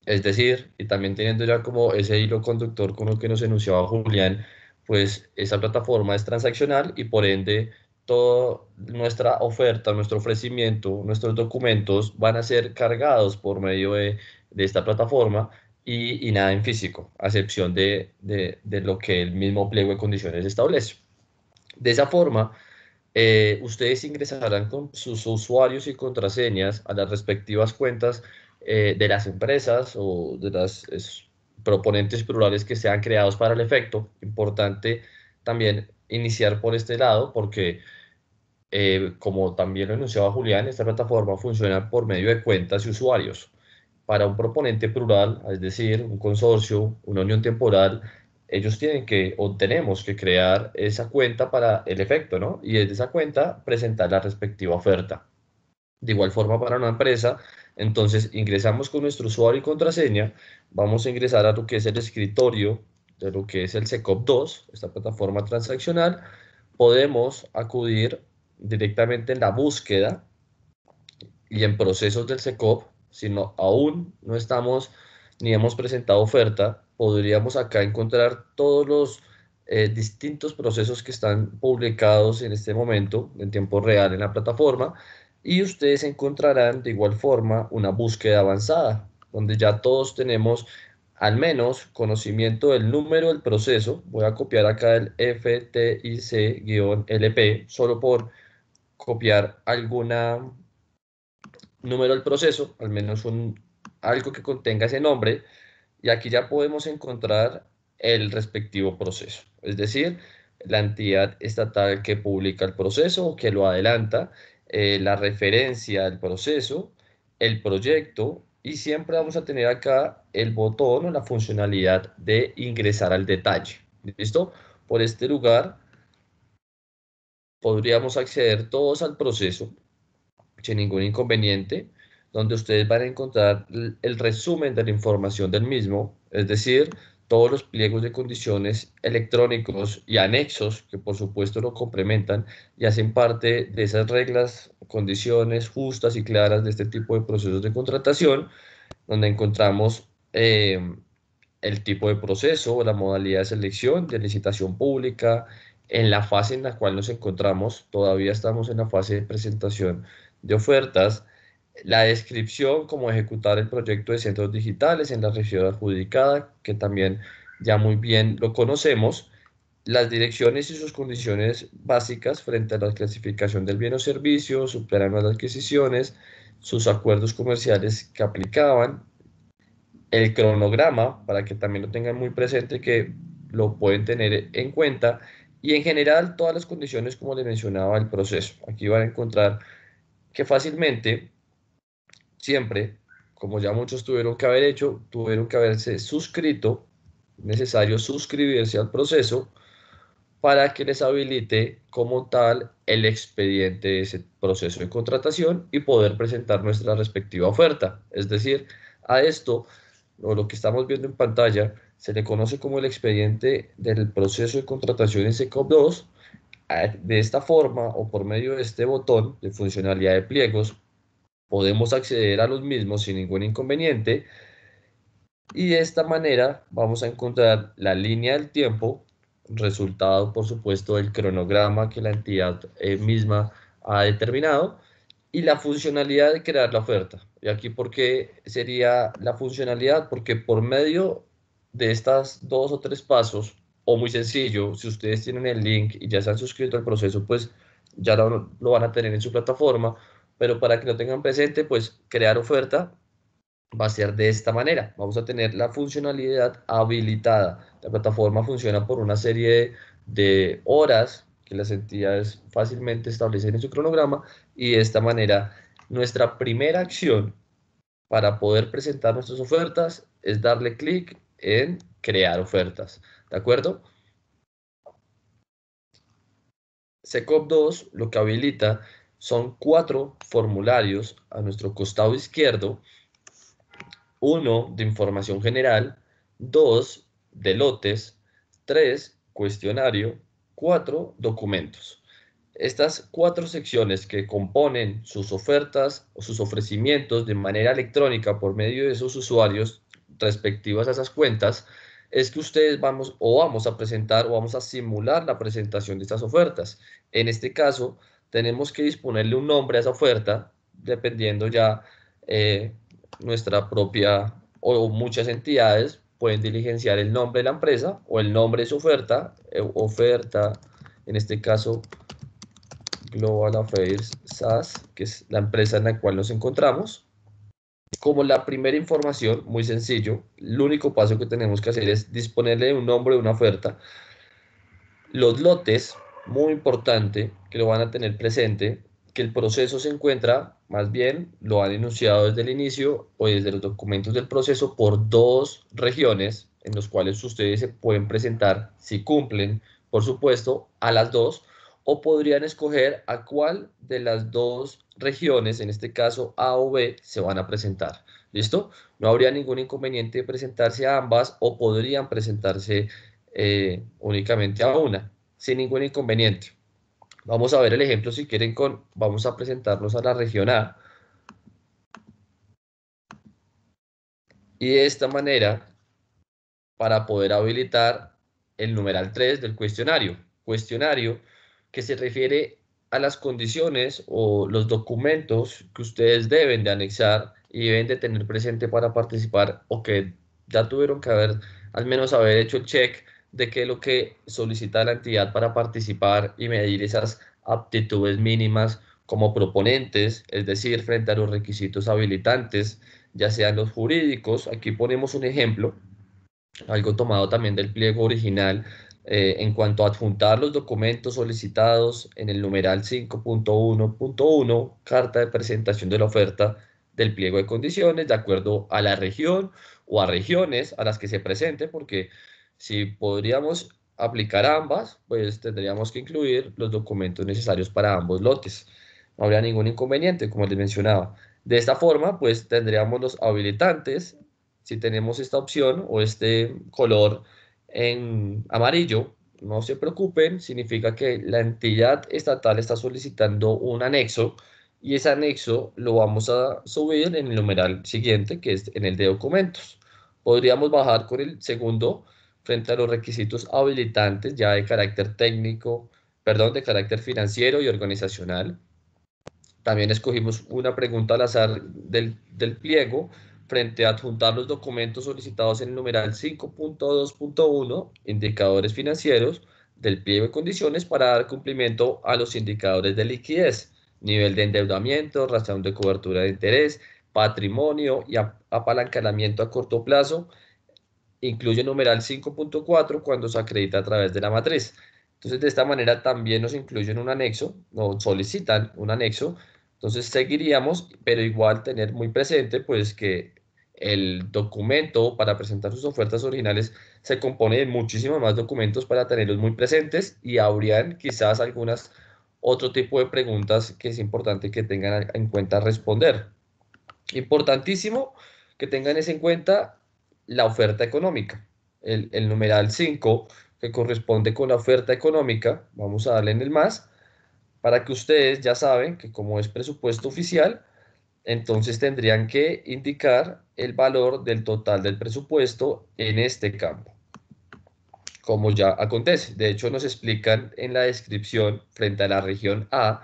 Es decir, y también teniendo ya como ese hilo conductor con lo que nos enunciaba Julián, pues esa plataforma es transaccional y por ende toda nuestra oferta, nuestro ofrecimiento, nuestros documentos van a ser cargados por medio de, de esta plataforma y, nada en físico, a excepción de, lo que el mismo pliego de condiciones establece. De esa forma, eh, ustedes ingresarán con sus usuarios y contraseñas a las respectivas cuentas eh, de las empresas o de las proponentes plurales que sean creados para el efecto. Importante también iniciar por este lado porque... Eh, como también lo anunciaba Julián, esta plataforma funciona por medio de cuentas y usuarios para un proponente plural, es decir, un consorcio, una unión temporal, ellos tienen que o tenemos que crear esa cuenta para el efecto, ¿no? Y desde esa cuenta presentar la respectiva oferta. De igual forma para una empresa, entonces ingresamos con nuestro usuario y contraseña, vamos a ingresar a lo que es el escritorio de lo que es el SECOP 2, esta plataforma transaccional, podemos acudir directamente en la búsqueda y en procesos del SECOP sino aún no estamos ni hemos presentado oferta, podríamos acá encontrar todos los eh, distintos procesos que están publicados en este momento, en tiempo real en la plataforma, y ustedes encontrarán de igual forma una búsqueda avanzada, donde ya todos tenemos al menos conocimiento del número del proceso. Voy a copiar acá el FTIC-LP solo por copiar alguna número del proceso, al menos un, algo que contenga ese nombre, y aquí ya podemos encontrar el respectivo proceso, es decir, la entidad estatal que publica el proceso o que lo adelanta, eh, la referencia del proceso, el proyecto, y siempre vamos a tener acá el botón o la funcionalidad de ingresar al detalle. ¿Listo? Por este lugar podríamos acceder todos al proceso sin ningún inconveniente, donde ustedes van a encontrar el resumen de la información del mismo, es decir, todos los pliegos de condiciones electrónicos y anexos que por supuesto lo complementan y hacen parte de esas reglas, condiciones justas y claras de este tipo de procesos de contratación, donde encontramos em, el tipo de proceso, la modalidad de selección, de licitación pública, en la fase en la cual nos encontramos, todavía estamos en la fase de presentación de ofertas, la descripción, cómo ejecutar el proyecto de centros digitales en la región adjudicada, que también ya muy bien lo conocemos, las direcciones y sus condiciones básicas frente a la clasificación del bien o servicio, su plan de adquisiciones, sus acuerdos comerciales que aplicaban, el cronograma, para que también lo tengan muy presente, que lo pueden tener en cuenta, y en general todas las condiciones, como le mencionaba, el proceso. Aquí van a encontrar que fácilmente, siempre, como ya muchos tuvieron que haber hecho, tuvieron que haberse suscrito, necesario suscribirse al proceso para que les habilite como tal el expediente de ese proceso de contratación y poder presentar nuestra respectiva oferta. Es decir, a esto, o lo que estamos viendo en pantalla, se le conoce como el expediente del proceso de contratación en SECOP 2 de esta forma o por medio de este botón de funcionalidad de pliegos, podemos acceder a los mismos sin ningún inconveniente y de esta manera vamos a encontrar la línea del tiempo, resultado por supuesto del cronograma que la entidad eh, misma ha determinado y la funcionalidad de crear la oferta. Y aquí por qué sería la funcionalidad, porque por medio de estas dos o tres pasos o muy sencillo, si ustedes tienen el link y ya se han suscrito al proceso, pues ya lo, van a tener en su plataforma. Pero para que lo tengan presente, pues crear oferta va a ser de esta manera. Vamos a tener la funcionalidad habilitada. La plataforma funciona por una serie de, de horas que las entidades fácilmente establecen en su cronograma y de esta manera nuestra primera acción para poder presentar nuestras ofertas es darle clic en crear ofertas, ¿de acuerdo? SECOP 2 lo que habilita son cuatro formularios a nuestro costado izquierdo, uno de información general, dos de lotes, tres cuestionario, cuatro documentos. Estas cuatro secciones que componen sus ofertas o sus ofrecimientos de manera electrónica por medio de sus usuarios respectivas a esas cuentas es que ustedes vamos o vamos a presentar o vamos a simular la presentación de estas ofertas. En este caso, tenemos que disponerle un nombre a esa oferta, dependiendo ya eh, nuestra propia o muchas entidades pueden diligenciar el nombre de la empresa o el nombre de su oferta, eh, oferta, en este caso Global Affairs SAS, que es la empresa en la cual nos encontramos como la primera información, muy sencillo, el único paso que tenemos que hacer es disponerle un nombre, de una oferta. Los lotes, muy importante, que lo van a tener presente, que el proceso se encuentra, más bien lo han enunciado desde el inicio o desde los documentos del proceso por dos regiones en los cuales ustedes se pueden presentar, si cumplen, por supuesto, a las dos, o podrían escoger a cuál de las dos regiones, en este caso A o B, se van a presentar. ¿Listo? No habría ningún inconveniente de presentarse a ambas o podrían presentarse eh, únicamente a una, sin ningún inconveniente. Vamos a ver el ejemplo si quieren con, vamos a presentarnos a la región A. Y de esta manera, para poder habilitar el numeral 3 del cuestionario. Cuestionario que se refiere a las condiciones o los documentos que ustedes deben de anexar y deben de tener presente para participar o que ya tuvieron que haber, al menos haber hecho el check de qué es lo que solicita la entidad para participar y medir esas aptitudes mínimas como proponentes, es decir, frente a los requisitos habilitantes, ya sean los jurídicos. Aquí ponemos un ejemplo, algo tomado también del pliego original eh, en cuanto a adjuntar los documentos solicitados en el numeral 5.1.1, carta de presentación de la oferta del pliego de condiciones, de acuerdo a la región o a regiones a las que se presente, porque si podríamos aplicar ambas, pues tendríamos que incluir los documentos necesarios para ambos lotes. No habría ningún inconveniente, como les mencionaba. De esta forma, pues tendríamos los habilitantes, si tenemos esta opción o este color en amarillo, no se preocupen, significa que la entidad estatal está solicitando un anexo y ese anexo lo vamos a subir en el numeral siguiente, que es en el de documentos. Podríamos bajar con el segundo frente a los requisitos habilitantes ya de carácter técnico, perdón, de carácter financiero y organizacional. También escogimos una pregunta al azar del, del pliego frente a adjuntar los documentos solicitados en el numeral 5.2.1, indicadores financieros, del pliego de condiciones para dar cumplimiento a los indicadores de liquidez, nivel de endeudamiento, razón de cobertura de interés, patrimonio y apalancamiento a corto plazo, incluye el numeral 5.4 cuando se acredita a través de la matriz. Entonces, de esta manera también nos incluyen un anexo, nos solicitan un anexo. Entonces, seguiríamos, pero igual tener muy presente, pues, que el documento para presentar sus ofertas originales se compone de muchísimos más documentos para tenerlos muy presentes y habrían quizás algunas otro tipo de preguntas que es importante que tengan en cuenta responder. Importantísimo que tengan en cuenta la oferta económica. El, el numeral 5 que corresponde con la oferta económica, vamos a darle en el más, para que ustedes ya saben que como es presupuesto oficial, entonces tendrían que indicar el valor del total del presupuesto en este campo, como ya acontece. De hecho, nos explican en la descripción frente a la región A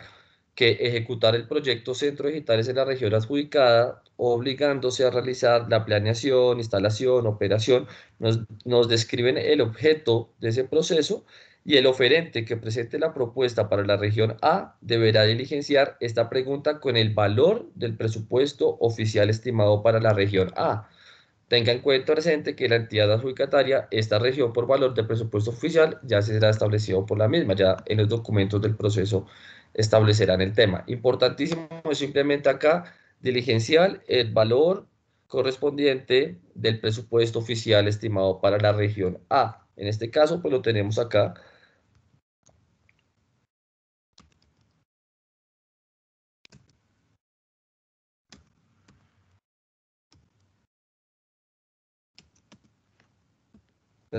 que ejecutar el proyecto Centro es en la región adjudicada, obligándose a realizar la planeación, instalación, operación, nos, nos describen el objeto de ese proceso y el oferente que presente la propuesta para la región A deberá diligenciar esta pregunta con el valor del presupuesto oficial estimado para la región A. Tenga en cuenta presente que la entidad adjudicataria, esta región por valor del presupuesto oficial, ya será establecido por la misma, ya en los documentos del proceso establecerán el tema. Importantísimo simplemente acá diligenciar el valor correspondiente del presupuesto oficial estimado para la región A. En este caso, pues lo tenemos acá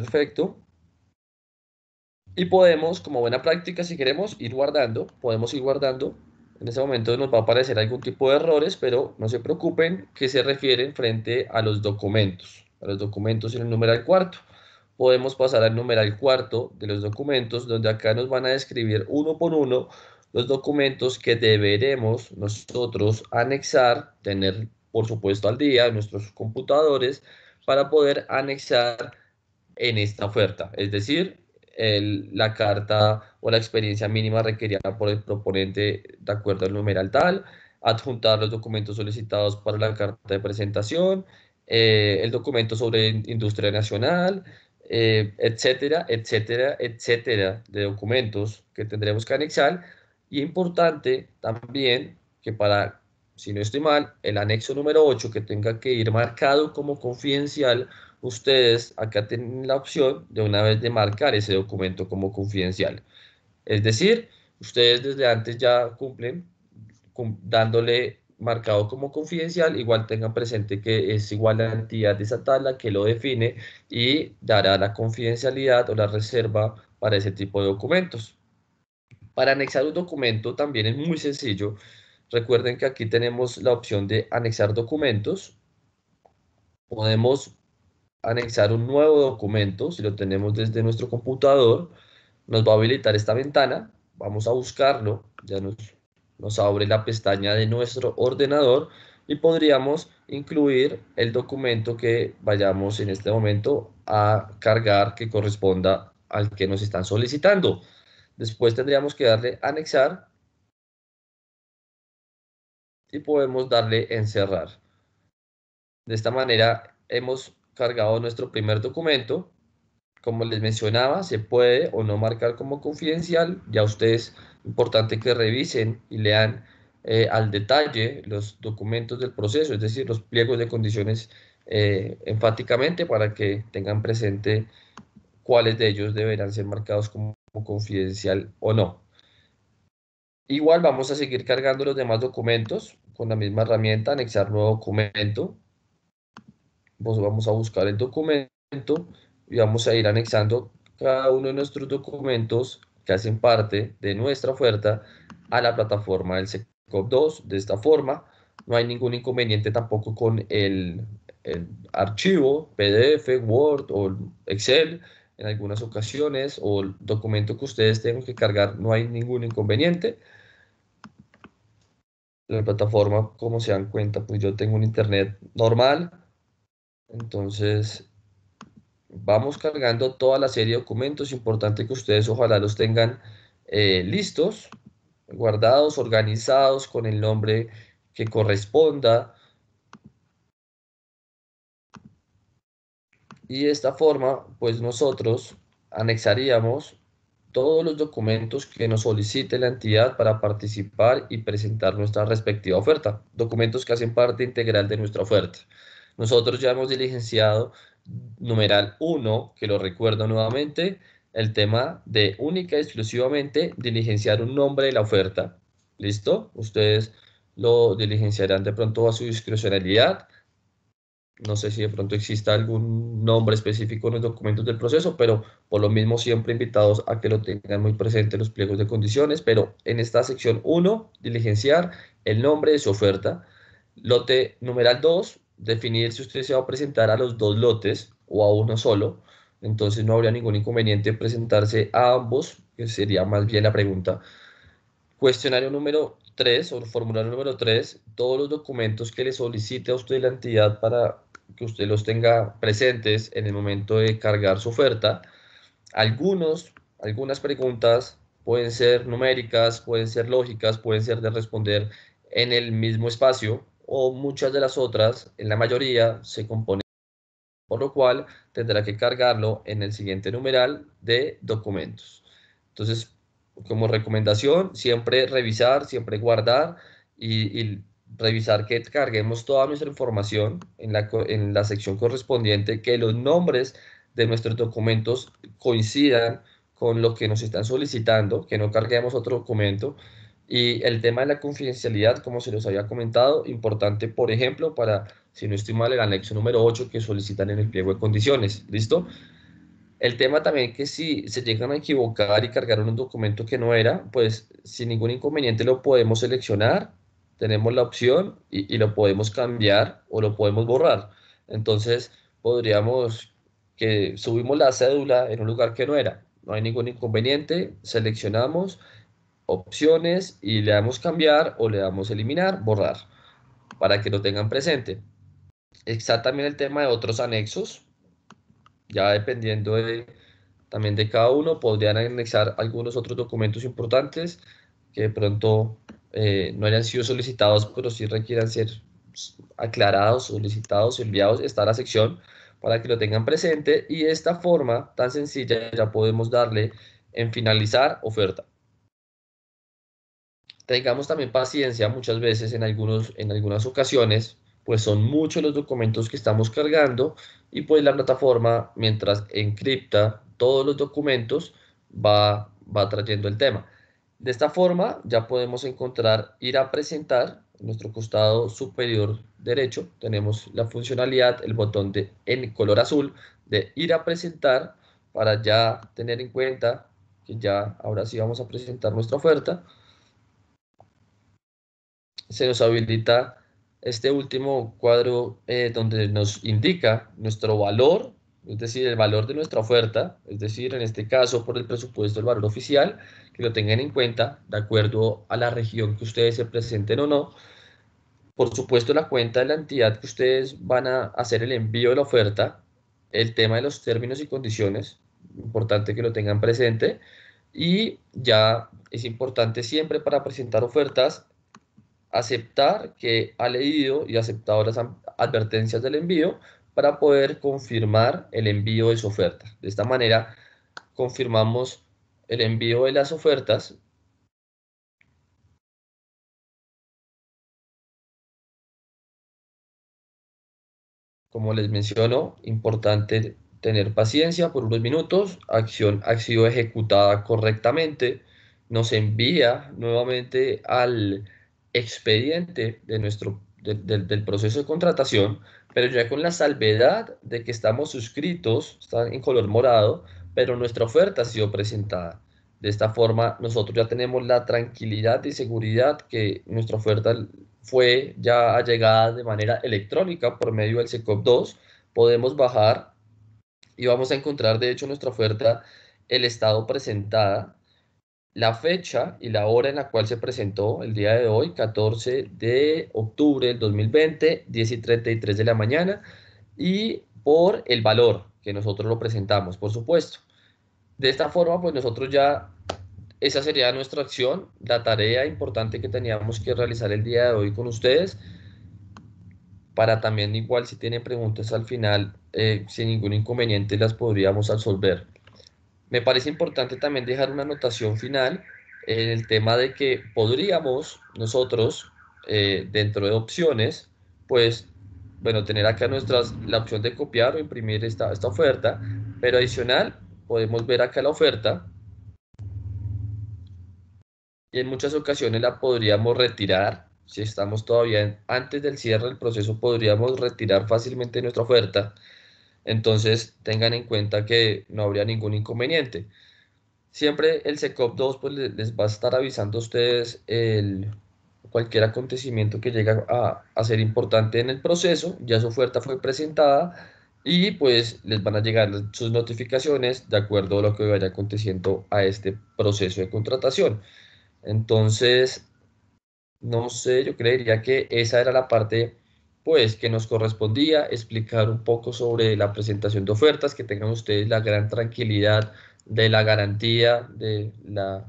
Perfecto. Y podemos, como buena práctica, si queremos ir guardando, podemos ir guardando. En ese momento nos va a aparecer algún tipo de errores, pero no se preocupen que se refieren frente a los documentos. A los documentos en el numeral cuarto. Podemos pasar al numeral cuarto de los documentos, donde acá nos van a describir uno por uno los documentos que deberemos nosotros anexar, tener por supuesto al día en nuestros computadores, para poder anexar en esta oferta, es decir, la carta o la experiencia mínima requerida por el proponente de acuerdo al numeral tal, adjuntar los documentos solicitados para la carta de presentación, eh, el documento sobre industria nacional, eh, etcétera, etcétera, etcétera, de documentos que tendremos que anexar. Y importante también que para, si no estoy mal, el anexo número 8 que tenga que ir marcado como confidencial, ustedes acá tienen la opción de una vez de marcar ese documento como confidencial. Es decir, ustedes desde antes ya cumplen dándole marcado como confidencial, igual tengan presente que es igual a la entidad de esa tabla que lo define y dará la confidencialidad o la reserva para ese tipo de documentos. Para anexar un documento también es muy sencillo. Recuerden que aquí tenemos la opción de anexar documentos. Podemos anexar un nuevo documento, si lo tenemos desde nuestro computador, nos va a habilitar esta ventana, vamos a buscarlo, ya nos, nos abre la pestaña de nuestro ordenador y podríamos incluir el documento que vayamos en este momento a cargar que corresponda al que nos están solicitando. Después tendríamos que darle anexar y podemos darle encerrar. De esta manera hemos cargado nuestro primer documento. Como les mencionaba, se puede o no marcar como confidencial. Ya ustedes, importante que revisen y lean eh, al detalle los documentos del proceso, es decir, los pliegos de condiciones eh, enfáticamente para que tengan presente cuáles de ellos deberán ser marcados como confidencial o no. Igual vamos a seguir cargando los demás documentos con la misma herramienta, anexar nuevo documento, vamos a buscar el documento y vamos a ir anexando cada uno de nuestros documentos que hacen parte de nuestra oferta a la plataforma del SECOP 2. De esta forma, no hay ningún inconveniente tampoco con el, el archivo PDF, Word o Excel en algunas ocasiones o el documento que ustedes tengan que cargar, no hay ningún inconveniente. La plataforma, como se dan cuenta, pues yo tengo un internet normal, entonces, vamos cargando toda la serie de documentos. Importante que ustedes ojalá los tengan eh, listos, guardados, organizados con el nombre que corresponda. Y de esta forma, pues nosotros anexaríamos todos los documentos que nos solicite la entidad para participar y presentar nuestra respectiva oferta, documentos que hacen parte integral de nuestra oferta. Nosotros ya hemos diligenciado numeral 1, que lo recuerdo nuevamente, el tema de única y exclusivamente diligenciar un nombre de la oferta. ¿Listo? Ustedes lo diligenciarán de pronto a su discrecionalidad. No sé si de pronto exista algún nombre específico en los documentos del proceso, pero por lo mismo siempre invitados a que lo tengan muy presente en los pliegos de condiciones. Pero en esta sección 1, diligenciar el nombre de su oferta. Lote numeral 2, definir si usted se va a presentar a los dos lotes o a uno solo, entonces no habría ningún inconveniente presentarse a ambos, que sería más bien la pregunta. Cuestionario número 3 o formulario número 3, todos los documentos que le solicite a usted la entidad para que usted los tenga presentes en el momento de cargar su oferta. Algunos, algunas preguntas pueden ser numéricas, pueden ser lógicas, pueden ser de responder en el mismo espacio, o muchas de las otras, en la mayoría, se componen, por lo cual tendrá que cargarlo en el siguiente numeral de documentos. Entonces, como recomendación, siempre revisar, siempre guardar y, revisar que carguemos toda nuestra información en la, en la sección correspondiente, que los nombres de nuestros documentos coincidan con lo que nos están solicitando, que no carguemos otro documento, y el tema de la confidencialidad, como se los había comentado, importante, por ejemplo, para, si no estoy mal, el anexo número 8 que solicitan en el pliego de condiciones. ¿Listo? El tema también que si se llegan a equivocar y cargaron un documento que no era, pues sin ningún inconveniente lo podemos seleccionar, tenemos la opción y, y lo podemos cambiar o lo podemos borrar. Entonces podríamos que subimos la cédula en un lugar que no era, no hay ningún inconveniente, seleccionamos opciones y le damos cambiar o le damos eliminar, borrar, para que lo tengan presente. Está también el tema de otros anexos, ya dependiendo también de cada uno, podrían anexar algunos otros documentos importantes que de pronto eh, no hayan sido solicitados, pero sí requieran ser aclarados, solicitados, enviados, está la sección para que lo tengan presente y esta forma tan sencilla ya podemos darle en finalizar oferta tengamos también paciencia muchas veces en, algunos, en algunas ocasiones, pues son muchos los documentos que estamos cargando y pues la plataforma mientras encripta todos los documentos va, va trayendo el tema. De esta forma ya podemos encontrar ir a presentar en nuestro costado superior derecho tenemos la funcionalidad, el botón de en color azul de ir a presentar para ya tener en cuenta que ya ahora sí vamos a presentar nuestra oferta se nos habilita este último cuadro eh, donde nos indica nuestro valor, es decir, el valor de nuestra oferta, es decir, en este caso por el presupuesto, el valor oficial, que lo tengan en cuenta de acuerdo a la región que ustedes se presenten o no. Por supuesto, la cuenta de la entidad que ustedes van a hacer el envío de la oferta, el tema de los términos y condiciones, importante que lo tengan presente, y ya es importante siempre para presentar ofertas aceptar que ha leído y aceptado las advertencias del envío para poder confirmar el envío de su oferta. De esta manera, confirmamos el envío de las ofertas Como les menciono, importante tener paciencia por unos minutos. Acción ha sido ejecutada correctamente. Nos envía nuevamente al expediente de nuestro, del proceso de contratación, pero ya con la salvedad de que estamos suscritos, está en color morado, pero nuestra oferta ha sido presentada. De esta forma, nosotros ya tenemos la tranquilidad y seguridad que nuestra oferta fue ya allegada de manera electrónica por medio del SECOP 2. Podemos bajar y vamos a encontrar, de hecho, nuestra oferta, el estado presentada la fecha y la hora en la cual se presentó el día de hoy, 14 de octubre del 2020, 10 y 33 de la mañana, y por el valor que nosotros lo presentamos, por supuesto. De esta forma, pues nosotros ya, esa sería nuestra acción, la tarea importante que teníamos que realizar el día de hoy con ustedes, para también igual si tienen preguntas al final, eh, sin ningún inconveniente las podríamos absolver. Me parece importante también dejar una anotación final en el tema de que podríamos nosotros, eh, dentro de opciones, pues, bueno, tener acá nuestras, la opción de copiar o imprimir esta, esta oferta, pero adicional, podemos ver acá la oferta y en muchas ocasiones la podríamos retirar. Si estamos todavía antes del cierre del proceso, podríamos retirar fácilmente nuestra oferta. Entonces tengan en cuenta que no habría ningún inconveniente. Siempre el SECOP 2 pues, les va a estar avisando a ustedes el, cualquier acontecimiento que llega a, a, ser importante en el proceso, ya su oferta fue presentada y pues les van a llegar sus notificaciones de acuerdo a lo que vaya aconteciendo a este proceso de contratación. Entonces, no sé, yo creería que esa era la parte pues que nos correspondía explicar un poco sobre la presentación de ofertas, que tengan ustedes la gran tranquilidad de la garantía, de la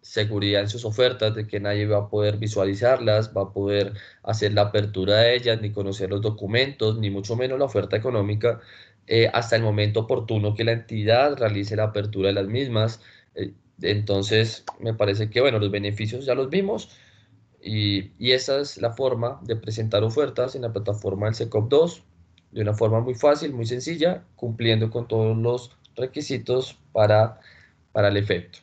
seguridad en sus ofertas, de que nadie va a poder visualizarlas, va a poder hacer la apertura de ellas, ni conocer los documentos, ni mucho menos la oferta económica, eh, hasta el momento oportuno que la entidad realice la apertura de las mismas. Eh, entonces, me parece que, bueno, los beneficios ya los vimos. Y, esa es la forma de presentar ofertas en la plataforma del SECOP 2 de una forma muy fácil, muy sencilla, cumpliendo con todos los requisitos para el efecto.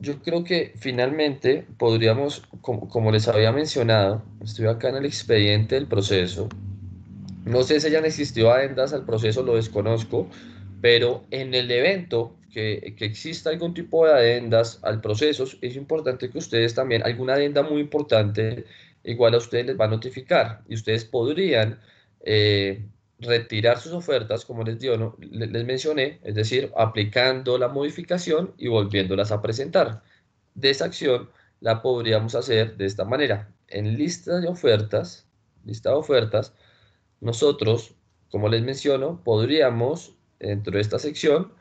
yo creo que finalmente podríamos, como, les había mencionado, estoy acá en el expediente del proceso. No sé si hayan existido adendas al proceso, lo desconozco, pero en el evento que, exista algún tipo de adendas al proceso, es importante que ustedes también, alguna adenda muy importante, igual a ustedes les va a notificar y ustedes podrían eh, retirar sus ofertas, como les, les mencioné, es decir, aplicando la modificación y volviéndolas a presentar. De esa acción la podríamos hacer de esta manera. En lista de ofertas, lista de ofertas, nosotros, como les menciono, podríamos, dentro de esta sección,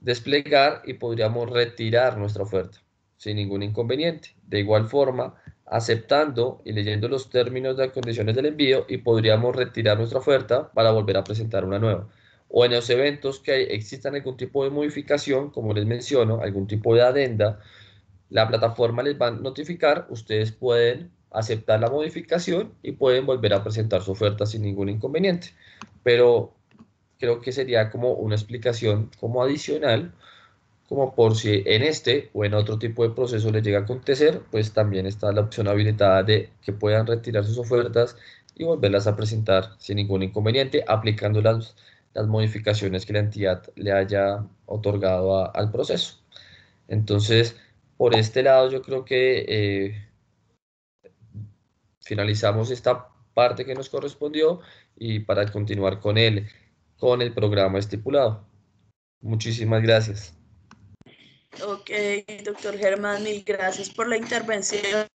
desplegar y podríamos retirar nuestra oferta sin ningún inconveniente. De igual forma, aceptando y leyendo los términos de condiciones del envío y podríamos retirar nuestra oferta para volver a presentar una nueva. O en los eventos que existan algún tipo de modificación, como les menciono, algún tipo de adenda, la plataforma les va a notificar, ustedes pueden aceptar la modificación y pueden volver a presentar su oferta sin ningún inconveniente. Pero creo que sería como una explicación como adicional como por si en este o en otro tipo de proceso les llega a acontecer, pues también está la opción habilitada de que puedan retirar sus ofertas y volverlas a presentar sin ningún inconveniente, aplicando las, modificaciones que la entidad le haya otorgado al proceso. Entonces, por este lado yo creo que eh, finalizamos esta parte que nos correspondió y para continuar con él, con el programa estipulado. Muchísimas gracias. Ok, doctor Germán, mil gracias por la intervención.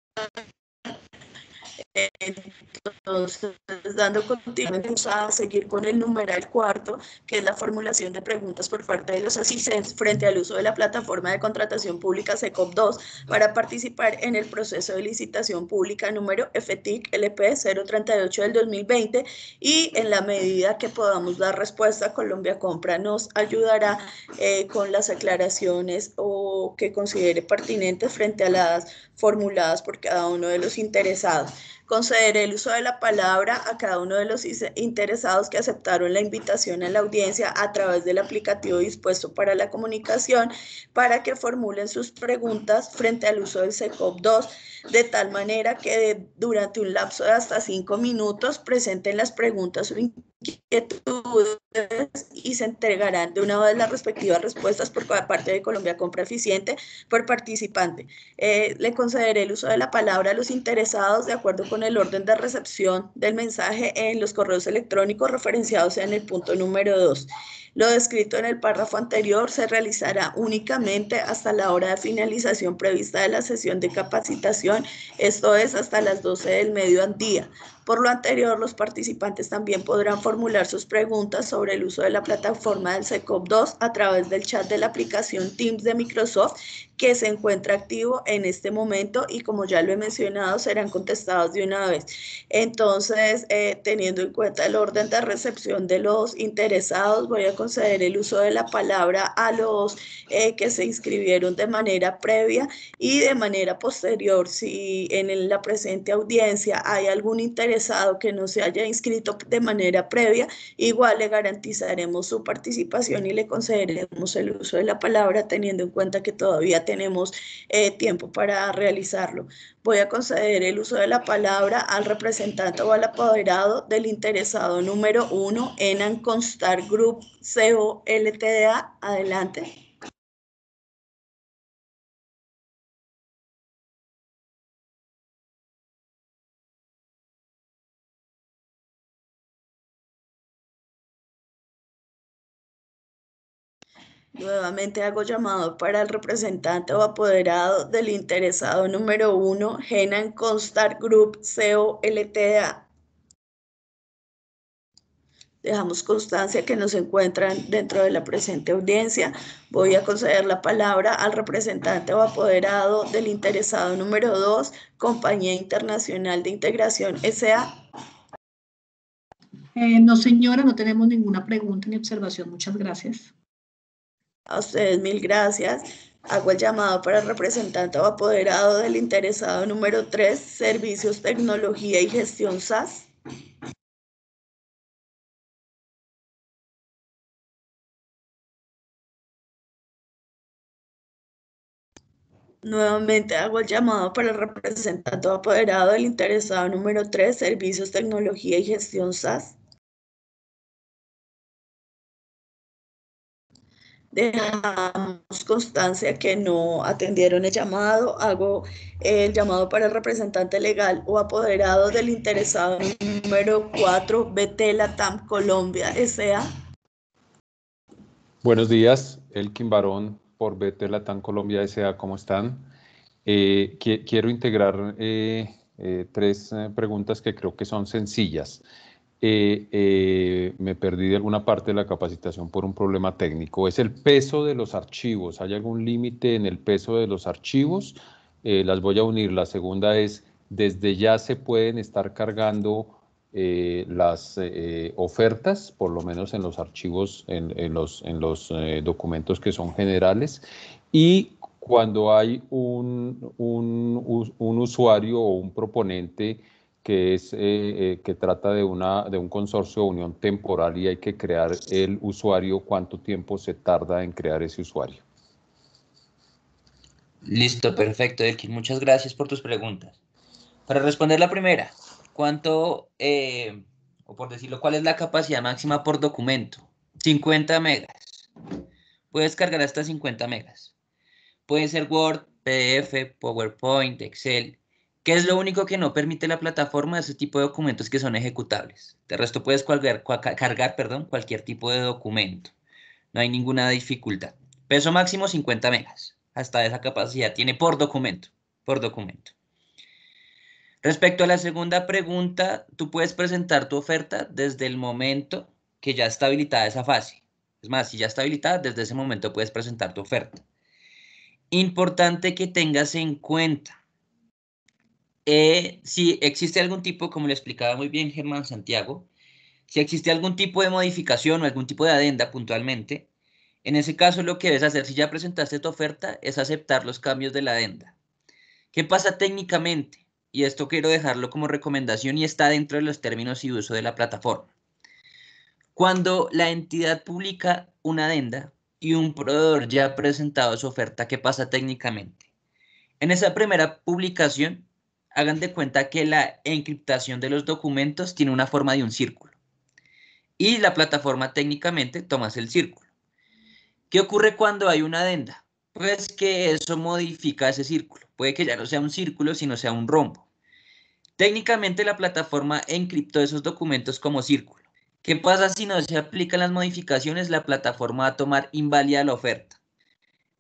Entonces, dando continuidad, a seguir con el numeral cuarto, que es la formulación de preguntas por parte de los asistentes frente al uso de la plataforma de contratación pública SECOP2 para participar en el proceso de licitación pública número FTIC LP 038 del 2020 y en la medida que podamos dar respuesta, Colombia Compra nos ayudará eh, con las aclaraciones o que considere pertinentes frente a las formuladas por cada uno de los interesados concederé el uso de la palabra a cada uno de los interesados que aceptaron la invitación a la audiencia a través del aplicativo dispuesto para la comunicación para que formulen sus preguntas frente al uso del SECOP 2 de tal manera que durante un lapso de hasta cinco minutos presenten las preguntas o inquietudes y se entregarán de una vez las respectivas respuestas por parte de Colombia Compra Eficiente por participante. Eh, le concederé el uso de la palabra a los interesados de acuerdo con el orden de recepción del mensaje en los correos electrónicos referenciados en el punto número 2. Lo descrito en el párrafo anterior se realizará únicamente hasta la hora de finalización prevista de la sesión de capacitación esto es hasta las 12 del mediodía. Por lo anterior, los participantes también podrán formular sus preguntas sobre el uso de la plataforma del SECOP2 a través del chat de la aplicación Teams de Microsoft que se encuentra activo en este momento y como ya lo he mencionado, serán contestados de una vez. Entonces, eh, teniendo en cuenta el orden de recepción de los interesados, voy a conceder el uso de la palabra a los eh, que se inscribieron de manera previa y de manera posterior. Si en la presente audiencia hay algún interesado que no se haya inscrito de manera previa, igual le garantizaremos su participación y le concederemos el uso de la palabra teniendo en cuenta que todavía tenemos eh, tiempo para realizarlo. Voy a conceder el uso de la palabra al representante o al apoderado del interesado número uno, en Constar Group CO LTDA. Adelante. Nuevamente hago llamado para el representante o apoderado del interesado número uno, Genan Constar Group COLTA. Dejamos constancia que nos encuentran dentro de la presente audiencia. Voy a conceder la palabra al representante o apoderado del interesado número 2, Compañía Internacional de Integración SA. Eh, no, señora, no tenemos ninguna pregunta ni observación. Muchas gracias. A ustedes mil gracias. Hago el llamado para el representante o apoderado del interesado número 3, Servicios, Tecnología y Gestión SAS. Nuevamente hago el llamado para el representante apoderado del interesado número 3, Servicios, Tecnología y Gestión SAS. dejamos constancia que no atendieron el llamado, hago el llamado para el representante legal o apoderado del interesado número 4, Betela Colombia S.A. Buenos días, Elkin Barón por Betela Colombia S.A. ¿Cómo están? Eh, quiero integrar eh, eh, tres preguntas que creo que son sencillas. Eh, eh, me perdí de alguna parte de la capacitación por un problema técnico. Es el peso de los archivos. ¿Hay algún límite en el peso de los archivos? Eh, las voy a unir. La segunda es, desde ya se pueden estar cargando las ofertas, por lo menos en los archivos, en, los, en los documentos que son generales. Y cuando hay un, un, un usuario o un proponente que, es, eh, eh, que trata de, una, de un consorcio de unión temporal y hay que crear el usuario, cuánto tiempo se tarda en crear ese usuario. Listo, perfecto, Elkin. Muchas gracias por tus preguntas. Para responder la primera, ¿cuánto, eh, o por decirlo, cuál es la capacidad máxima por documento? 50 megas. Puedes cargar hasta 50 megas. Puede ser Word, PDF, PowerPoint, Excel, Qué es lo único que no permite la plataforma de ese tipo de documentos que son ejecutables. De resto puedes cargar, cualquier tipo de documento. No hay ninguna dificultad. Peso máximo 50 megas. Hasta esa capacidad tiene por documento. Por documento. Respecto a la segunda pregunta, tú puedes presentar tu oferta desde el momento que ya está habilitada esa fase. Es más, si ya está habilitada, desde ese momento puedes presentar tu oferta. Importante que tengas en cuenta eh, si existe algún tipo, como lo explicaba muy bien Germán Santiago, si existe algún tipo de modificación o algún tipo de adenda puntualmente, en ese caso lo que debes hacer si ya presentaste tu oferta es aceptar los cambios de la adenda. ¿Qué pasa técnicamente? Y esto quiero dejarlo como recomendación y está dentro de los términos y uso de la plataforma. Cuando la entidad publica una adenda y un proveedor ya ha presentado su oferta, ¿qué pasa técnicamente? En esa primera publicación, hagan de cuenta que la encriptación de los documentos tiene una forma de un círculo. Y la plataforma técnicamente toma el círculo. ¿Qué ocurre cuando hay una adenda? Pues que eso modifica ese círculo. Puede que ya no sea un círculo, sino sea un rombo. Técnicamente la plataforma encriptó esos documentos como círculo. ¿Qué pasa si no se aplican las modificaciones? La plataforma va a tomar inválida la oferta.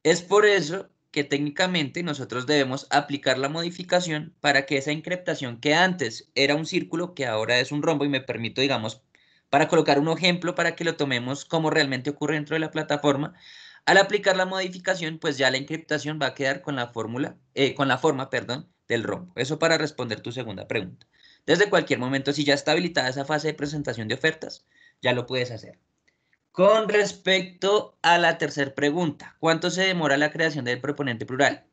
Es por eso que técnicamente nosotros debemos aplicar la modificación para que esa encriptación que antes era un círculo, que ahora es un rombo, y me permito, digamos, para colocar un ejemplo para que lo tomemos como realmente ocurre dentro de la plataforma, al aplicar la modificación, pues ya la encriptación va a quedar con la fórmula, eh, con la forma, perdón, del rombo. Eso para responder tu segunda pregunta. Desde cualquier momento, si ya está habilitada esa fase de presentación de ofertas, ya lo puedes hacer. Con respecto a la tercera pregunta, ¿cuánto se demora la creación del proponente plural?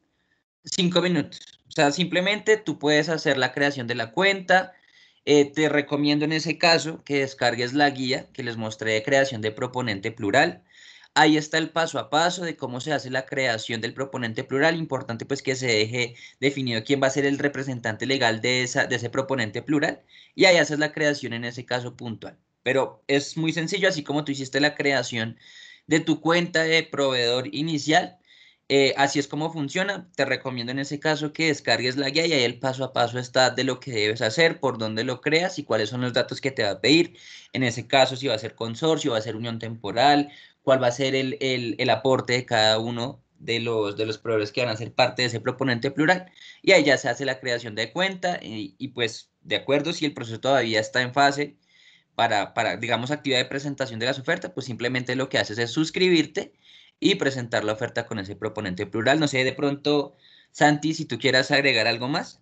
Cinco minutos. O sea, simplemente tú puedes hacer la creación de la cuenta. Eh, te recomiendo en ese caso que descargues la guía que les mostré de creación de proponente plural. Ahí está el paso a paso de cómo se hace la creación del proponente plural. Importante pues que se deje definido quién va a ser el representante legal de, de ese proponente plural. Y ahí haces la creación en ese caso puntual. Pero es muy sencillo, así como tú hiciste la creación de tu cuenta de proveedor inicial, eh, así es como funciona. Te recomiendo en ese caso que descargues la guía y ahí el paso a paso está de lo que debes hacer, por dónde lo creas y cuáles son los datos que te va a pedir. En ese caso, si va a ser consorcio, va a ser unión temporal, cuál va a ser el, aporte de cada uno de los, de los proveedores que van a ser parte de ese proponente plural. Y ahí ya se hace la creación de cuenta y pues de acuerdo si el proceso todavía está en fase para, digamos, actividad de presentación de las ofertas, pues simplemente lo que haces es suscribirte y presentar la oferta con ese proponente plural. No sé, de pronto, Santi, si tú quieras agregar algo más.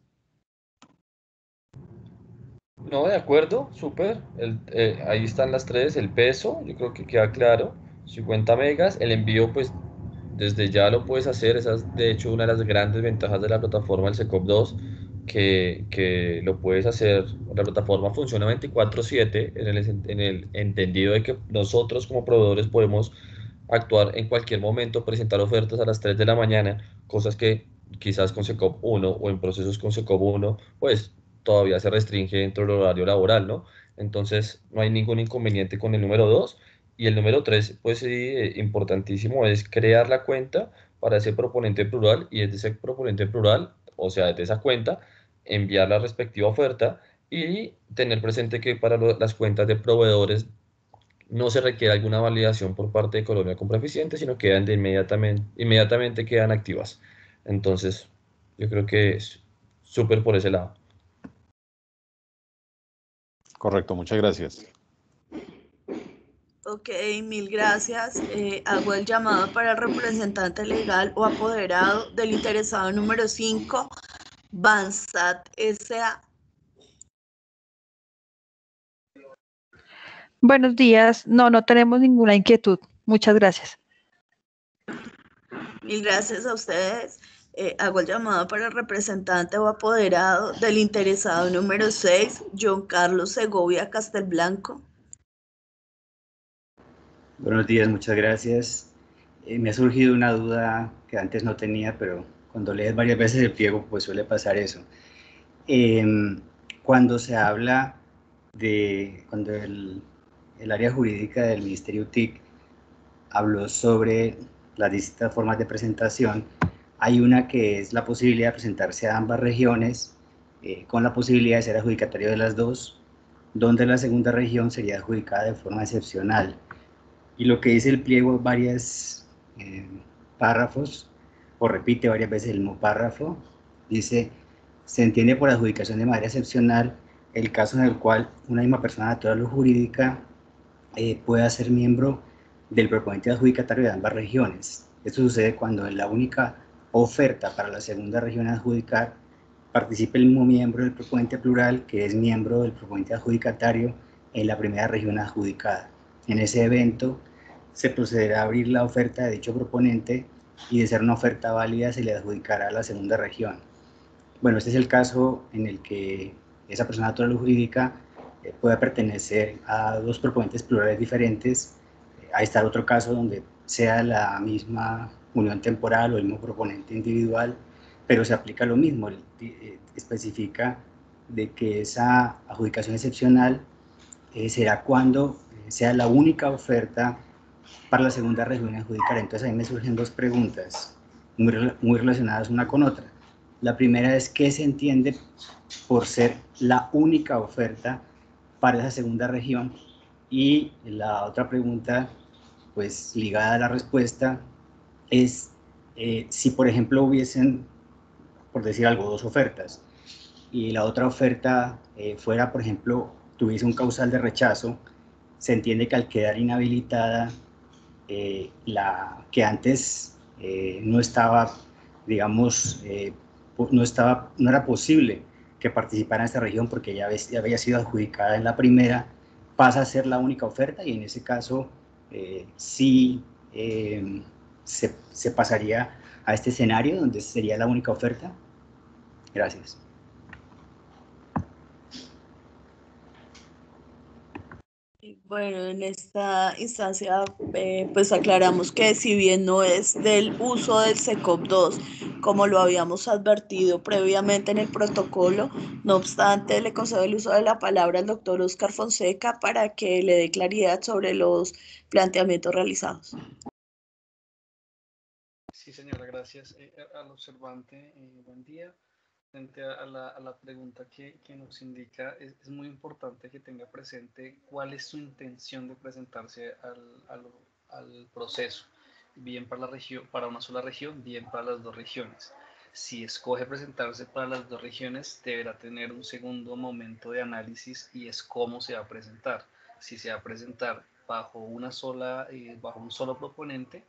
No, de acuerdo, súper. Eh, ahí están las tres. El peso, yo creo que queda claro. 50 megas. El envío, pues desde ya lo puedes hacer. Esa es, de hecho, una de las grandes ventajas de la plataforma el SECOP 2 que, que lo puedes hacer, la plataforma funciona 24/7 en el, en el entendido de que nosotros como proveedores podemos actuar en cualquier momento, presentar ofertas a las 3 de la mañana, cosas que quizás con SECOP 1 o en procesos con SECOP 1, pues todavía se restringe dentro del horario laboral, ¿no? Entonces no hay ningún inconveniente con el número 2. Y el número 3, pues sí, eh, importantísimo es crear la cuenta para ese proponente plural y desde ese proponente plural, o sea, desde esa cuenta, enviar la respectiva oferta y tener presente que para las cuentas de proveedores no se requiere alguna validación por parte de Colombia Compra Eficiente, sino quedan de inmediatamente, inmediatamente quedan activas. Entonces, yo creo que es súper por ese lado. Correcto, muchas gracias. Ok, mil gracias. Eh, hago el llamado para el representante legal o apoderado del interesado número 5 Bansat S.A. Buenos días. No, no tenemos ninguna inquietud. Muchas gracias. Mil gracias a ustedes. Eh, hago el llamado para el representante o apoderado del interesado número 6, John Carlos Segovia Castelblanco. Buenos días, muchas gracias. Eh, me ha surgido una duda que antes no tenía, pero cuando lees varias veces el pliego, pues suele pasar eso. Em, cuando se habla de, cuando el, área jurídica del Ministerio TIC habló sobre las distintas formas de presentación, hay una que es la posibilidad de presentarse a ambas regiones eh, con la posibilidad de ser adjudicatario de las dos, donde la segunda región sería adjudicada de forma excepcional. Y lo que dice el pliego, varios eh, párrafos, o repite varias veces el mismo párrafo. Dice, se entiende por adjudicación de manera excepcional el caso en el cual una misma persona natural o jurídica eh, pueda ser miembro del proponente adjudicatario de ambas regiones. Esto sucede cuando en la única oferta para la segunda región a adjudicar participe el mismo miembro del proponente plural que es miembro del proponente adjudicatario en la primera región adjudicada. En ese evento se procederá a abrir la oferta de dicho proponente y de ser una oferta válida se le adjudicará a la segunda región. Bueno, este es el caso en el que esa persona natural o jurídica eh, pueda puede pertenecer a dos proponentes plurales diferentes. Eh, ahí está otro caso donde sea la misma unión temporal o el mismo proponente individual, pero se aplica lo mismo, eh, especifica de que esa adjudicación excepcional será cuando sea la única oferta para la segunda región adjudicar. Entonces ahí me surgen dos preguntas muy, muy relacionadas una con otra. La primera es qué se entiende por ser la única oferta para esa segunda región y la otra pregunta, pues ligada a la respuesta, es eh, si por ejemplo hubiesen, por decir algo, dos ofertas y la otra oferta eh, fuera, por ejemplo, tuviese un causal de rechazo, se entiende que al quedar inhabilitada eh, la, que antes eh, no estaba, digamos, eh, no, estaba, no era posible que participara en esta región porque ya, había sido adjudicada en la primera, pasa a ser la única oferta y en ese caso sí se pasaría a este escenario donde sería la única oferta. Gracias. Bueno, en esta instancia, eh, pues aclaramos que si bien no es del uso del SECOP2, como lo habíamos advertido previamente en el protocolo, no obstante, le concedo el uso de la palabra al doctor Oscar Fonseca para que le dé claridad sobre los planteamientos realizados. Sí, señora, gracias. Eh, eh, al observante, buen día a la, pregunta que, nos indica, es, muy importante que tenga presente cuál es su intención de presentarse al, proceso, bien para, la región, para una sola región, bien para las dos regiones. Si escoge presentarse para las dos regiones, deberá tener un segundo momento de análisis y es cómo se va a presentar. Si se va a presentar bajo una sola eh, bajo un solo proponente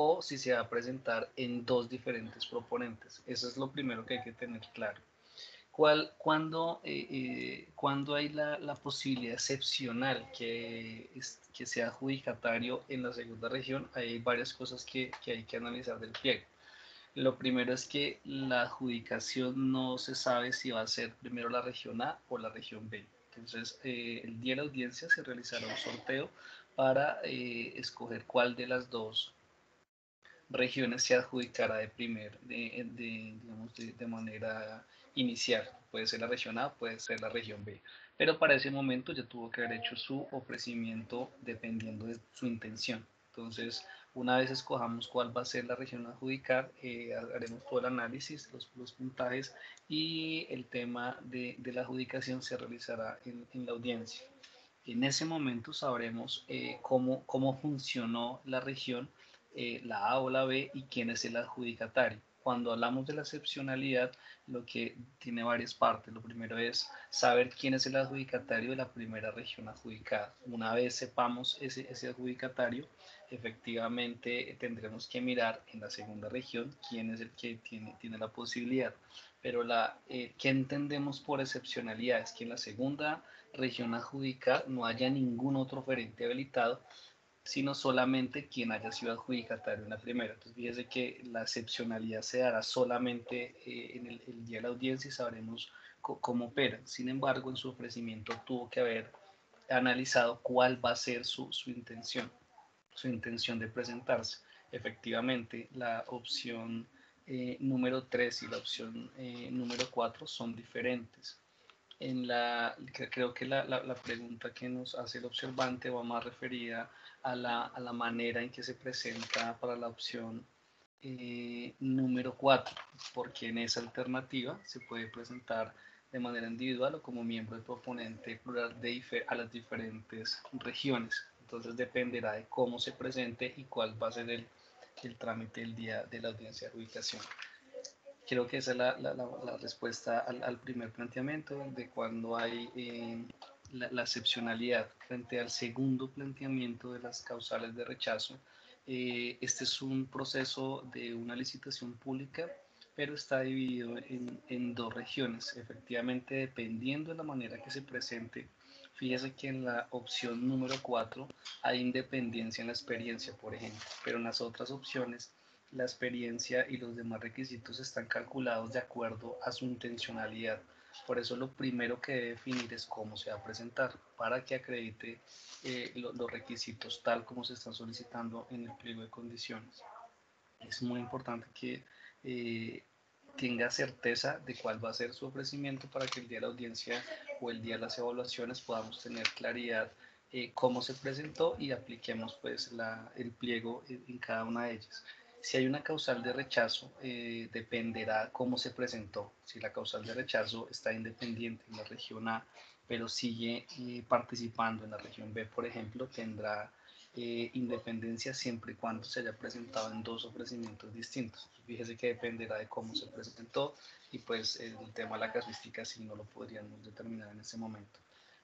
o si se va a presentar en dos diferentes proponentes. Eso es lo primero que hay que tener claro. ¿Cuál, cuando, eh, eh, cuando hay la, la, posibilidad excepcional que, que sea adjudicatario en la segunda región? Hay varias cosas que, que hay que analizar del pliego. Lo primero es que la adjudicación no se sabe si va a ser primero la región A o la región B. Entonces, eh, el día de la audiencia se realizará un sorteo para escoger cuál de las dos regiones se adjudicará de primer, de, de, digamos, de, manera inicial. Puede ser la región A, puede ser la región B. Pero para ese momento ya tuvo que haber hecho su ofrecimiento dependiendo de su intención. Entonces, una vez escojamos cuál va a ser la región a adjudicar, eh, haremos todo el análisis, los, los, puntajes y el tema de, de la adjudicación se realizará en, en, la audiencia. En ese momento sabremos eh, cómo, cómo funcionó la región eh, la A o la B y quién es el adjudicatario. Cuando hablamos de la excepcionalidad, lo que tiene varias partes. Lo primero es saber quién es el adjudicatario de la primera región adjudicada. Una vez sepamos ese, adjudicatario, efectivamente eh, tendremos que mirar en la segunda región quién es el que tiene, la posibilidad. Pero la, eh, ¿qué entendemos por excepcionalidad? Es que en la segunda región adjudicada no haya ningún otro oferente habilitado sino solamente quien haya sido adjudicatario en la primera. Entonces, fíjese que la excepcionalidad se dará solamente eh, en el, día de la audiencia y sabremos cómo opera. Sin embargo, en su ofrecimiento tuvo que haber analizado cuál va a ser su, intención, su intención de presentarse. Efectivamente, la opción eh, número 3 y la opción eh, número 4 son diferentes en la, creo que la, la, pregunta que nos hace el observante va más referida a la, a la manera en que se presenta para la opción eh, número 4, porque en esa alternativa se puede presentar de manera individual o como miembro de proponente plural de a las diferentes regiones. Entonces dependerá de cómo se presente y cuál va a ser el, el trámite del día de la audiencia de ubicación. Creo que esa es la, la, respuesta al, primer planteamiento de cuando hay eh, la, excepcionalidad frente al segundo planteamiento de las causales de rechazo. Eh, este es un proceso de una licitación pública, pero está dividido en, en dos regiones. Efectivamente, dependiendo de la manera que se presente, Fíjese que en la opción número 4 hay independencia en la experiencia, por ejemplo, pero en las otras opciones la experiencia y los demás requisitos están calculados de acuerdo a su intencionalidad. Por eso lo primero que debe definir es cómo se va a presentar para que acredite eh, los requisitos tal como se están solicitando en el pliego de condiciones. Es muy importante que eh, tenga certeza de cuál va a ser su ofrecimiento para que el día de la audiencia o el día de las evaluaciones podamos tener claridad eh, cómo se presentó y apliquemos pues la, el pliego en cada una de ellas. Si hay una causal de rechazo, eh, dependerá cómo se presentó. Si la causal de rechazo está independiente en la región A, pero sigue eh, participando en la región B, por ejemplo, tendrá eh, independencia siempre y cuando se haya presentado en dos ofrecimientos distintos. Fíjese que dependerá de cómo se presentó y pues el tema de la casuística sí no lo podríamos determinar en ese momento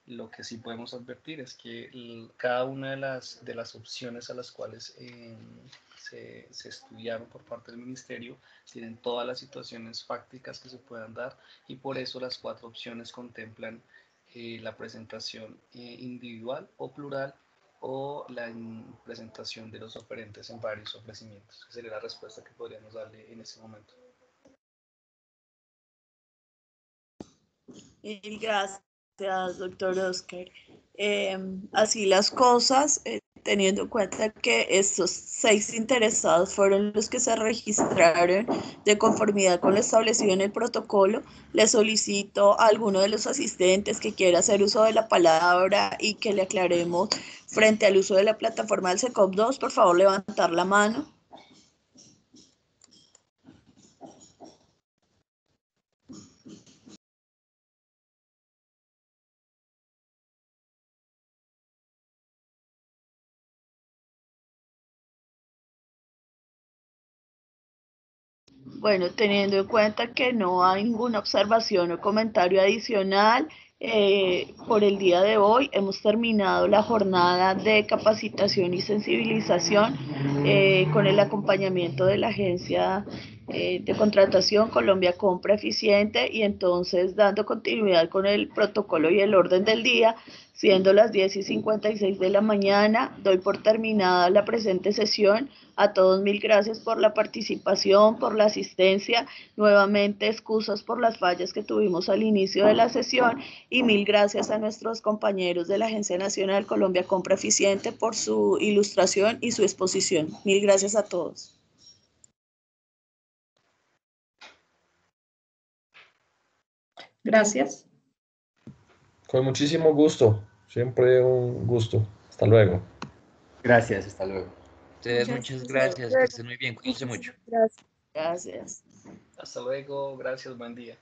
lo que sí podemos advertir es que cada una de las, de las opciones a las cuales eh, se, estudiaron por parte del ministerio tienen todas las situaciones fácticas que se puedan dar y por eso las cuatro opciones contemplan eh, la presentación eh, individual o plural o la presentación de los oferentes en varios ofrecimientos. Esa sería la respuesta que podríamos darle en ese momento. Gracias gracias, doctor Oscar. Em, así las cosas, eh, teniendo en cuenta que estos seis interesados fueron los que se registraron de conformidad con lo establecido en el protocolo, le solicito a alguno de los asistentes que quiera hacer uso de la palabra y que le aclaremos frente al uso de la plataforma del SECOP 2, por favor levantar la mano. Bueno, teniendo en cuenta que no hay ninguna observación o comentario adicional, eh, por el día de hoy hemos terminado la jornada de capacitación y sensibilización eh, con el acompañamiento de la Agencia eh, de contratación, Colombia compra eficiente y entonces dando continuidad con el protocolo y el orden del día, siendo las 10 y 56 de la mañana, doy por terminada la presente sesión. A todos mil gracias por la participación, por la asistencia, nuevamente excusas por las fallas que tuvimos al inicio de la sesión y mil gracias a nuestros compañeros de la Agencia Nacional Colombia Compra Eficiente por su ilustración y su exposición. Mil gracias a todos. Gracias. Con muchísimo gusto. Siempre un gusto. Hasta luego. Gracias, hasta luego. muchas, gracias. Que estén muy bien. Cuídense mucho. Gracias. Gracias. Hasta luego. Gracias. Buen día.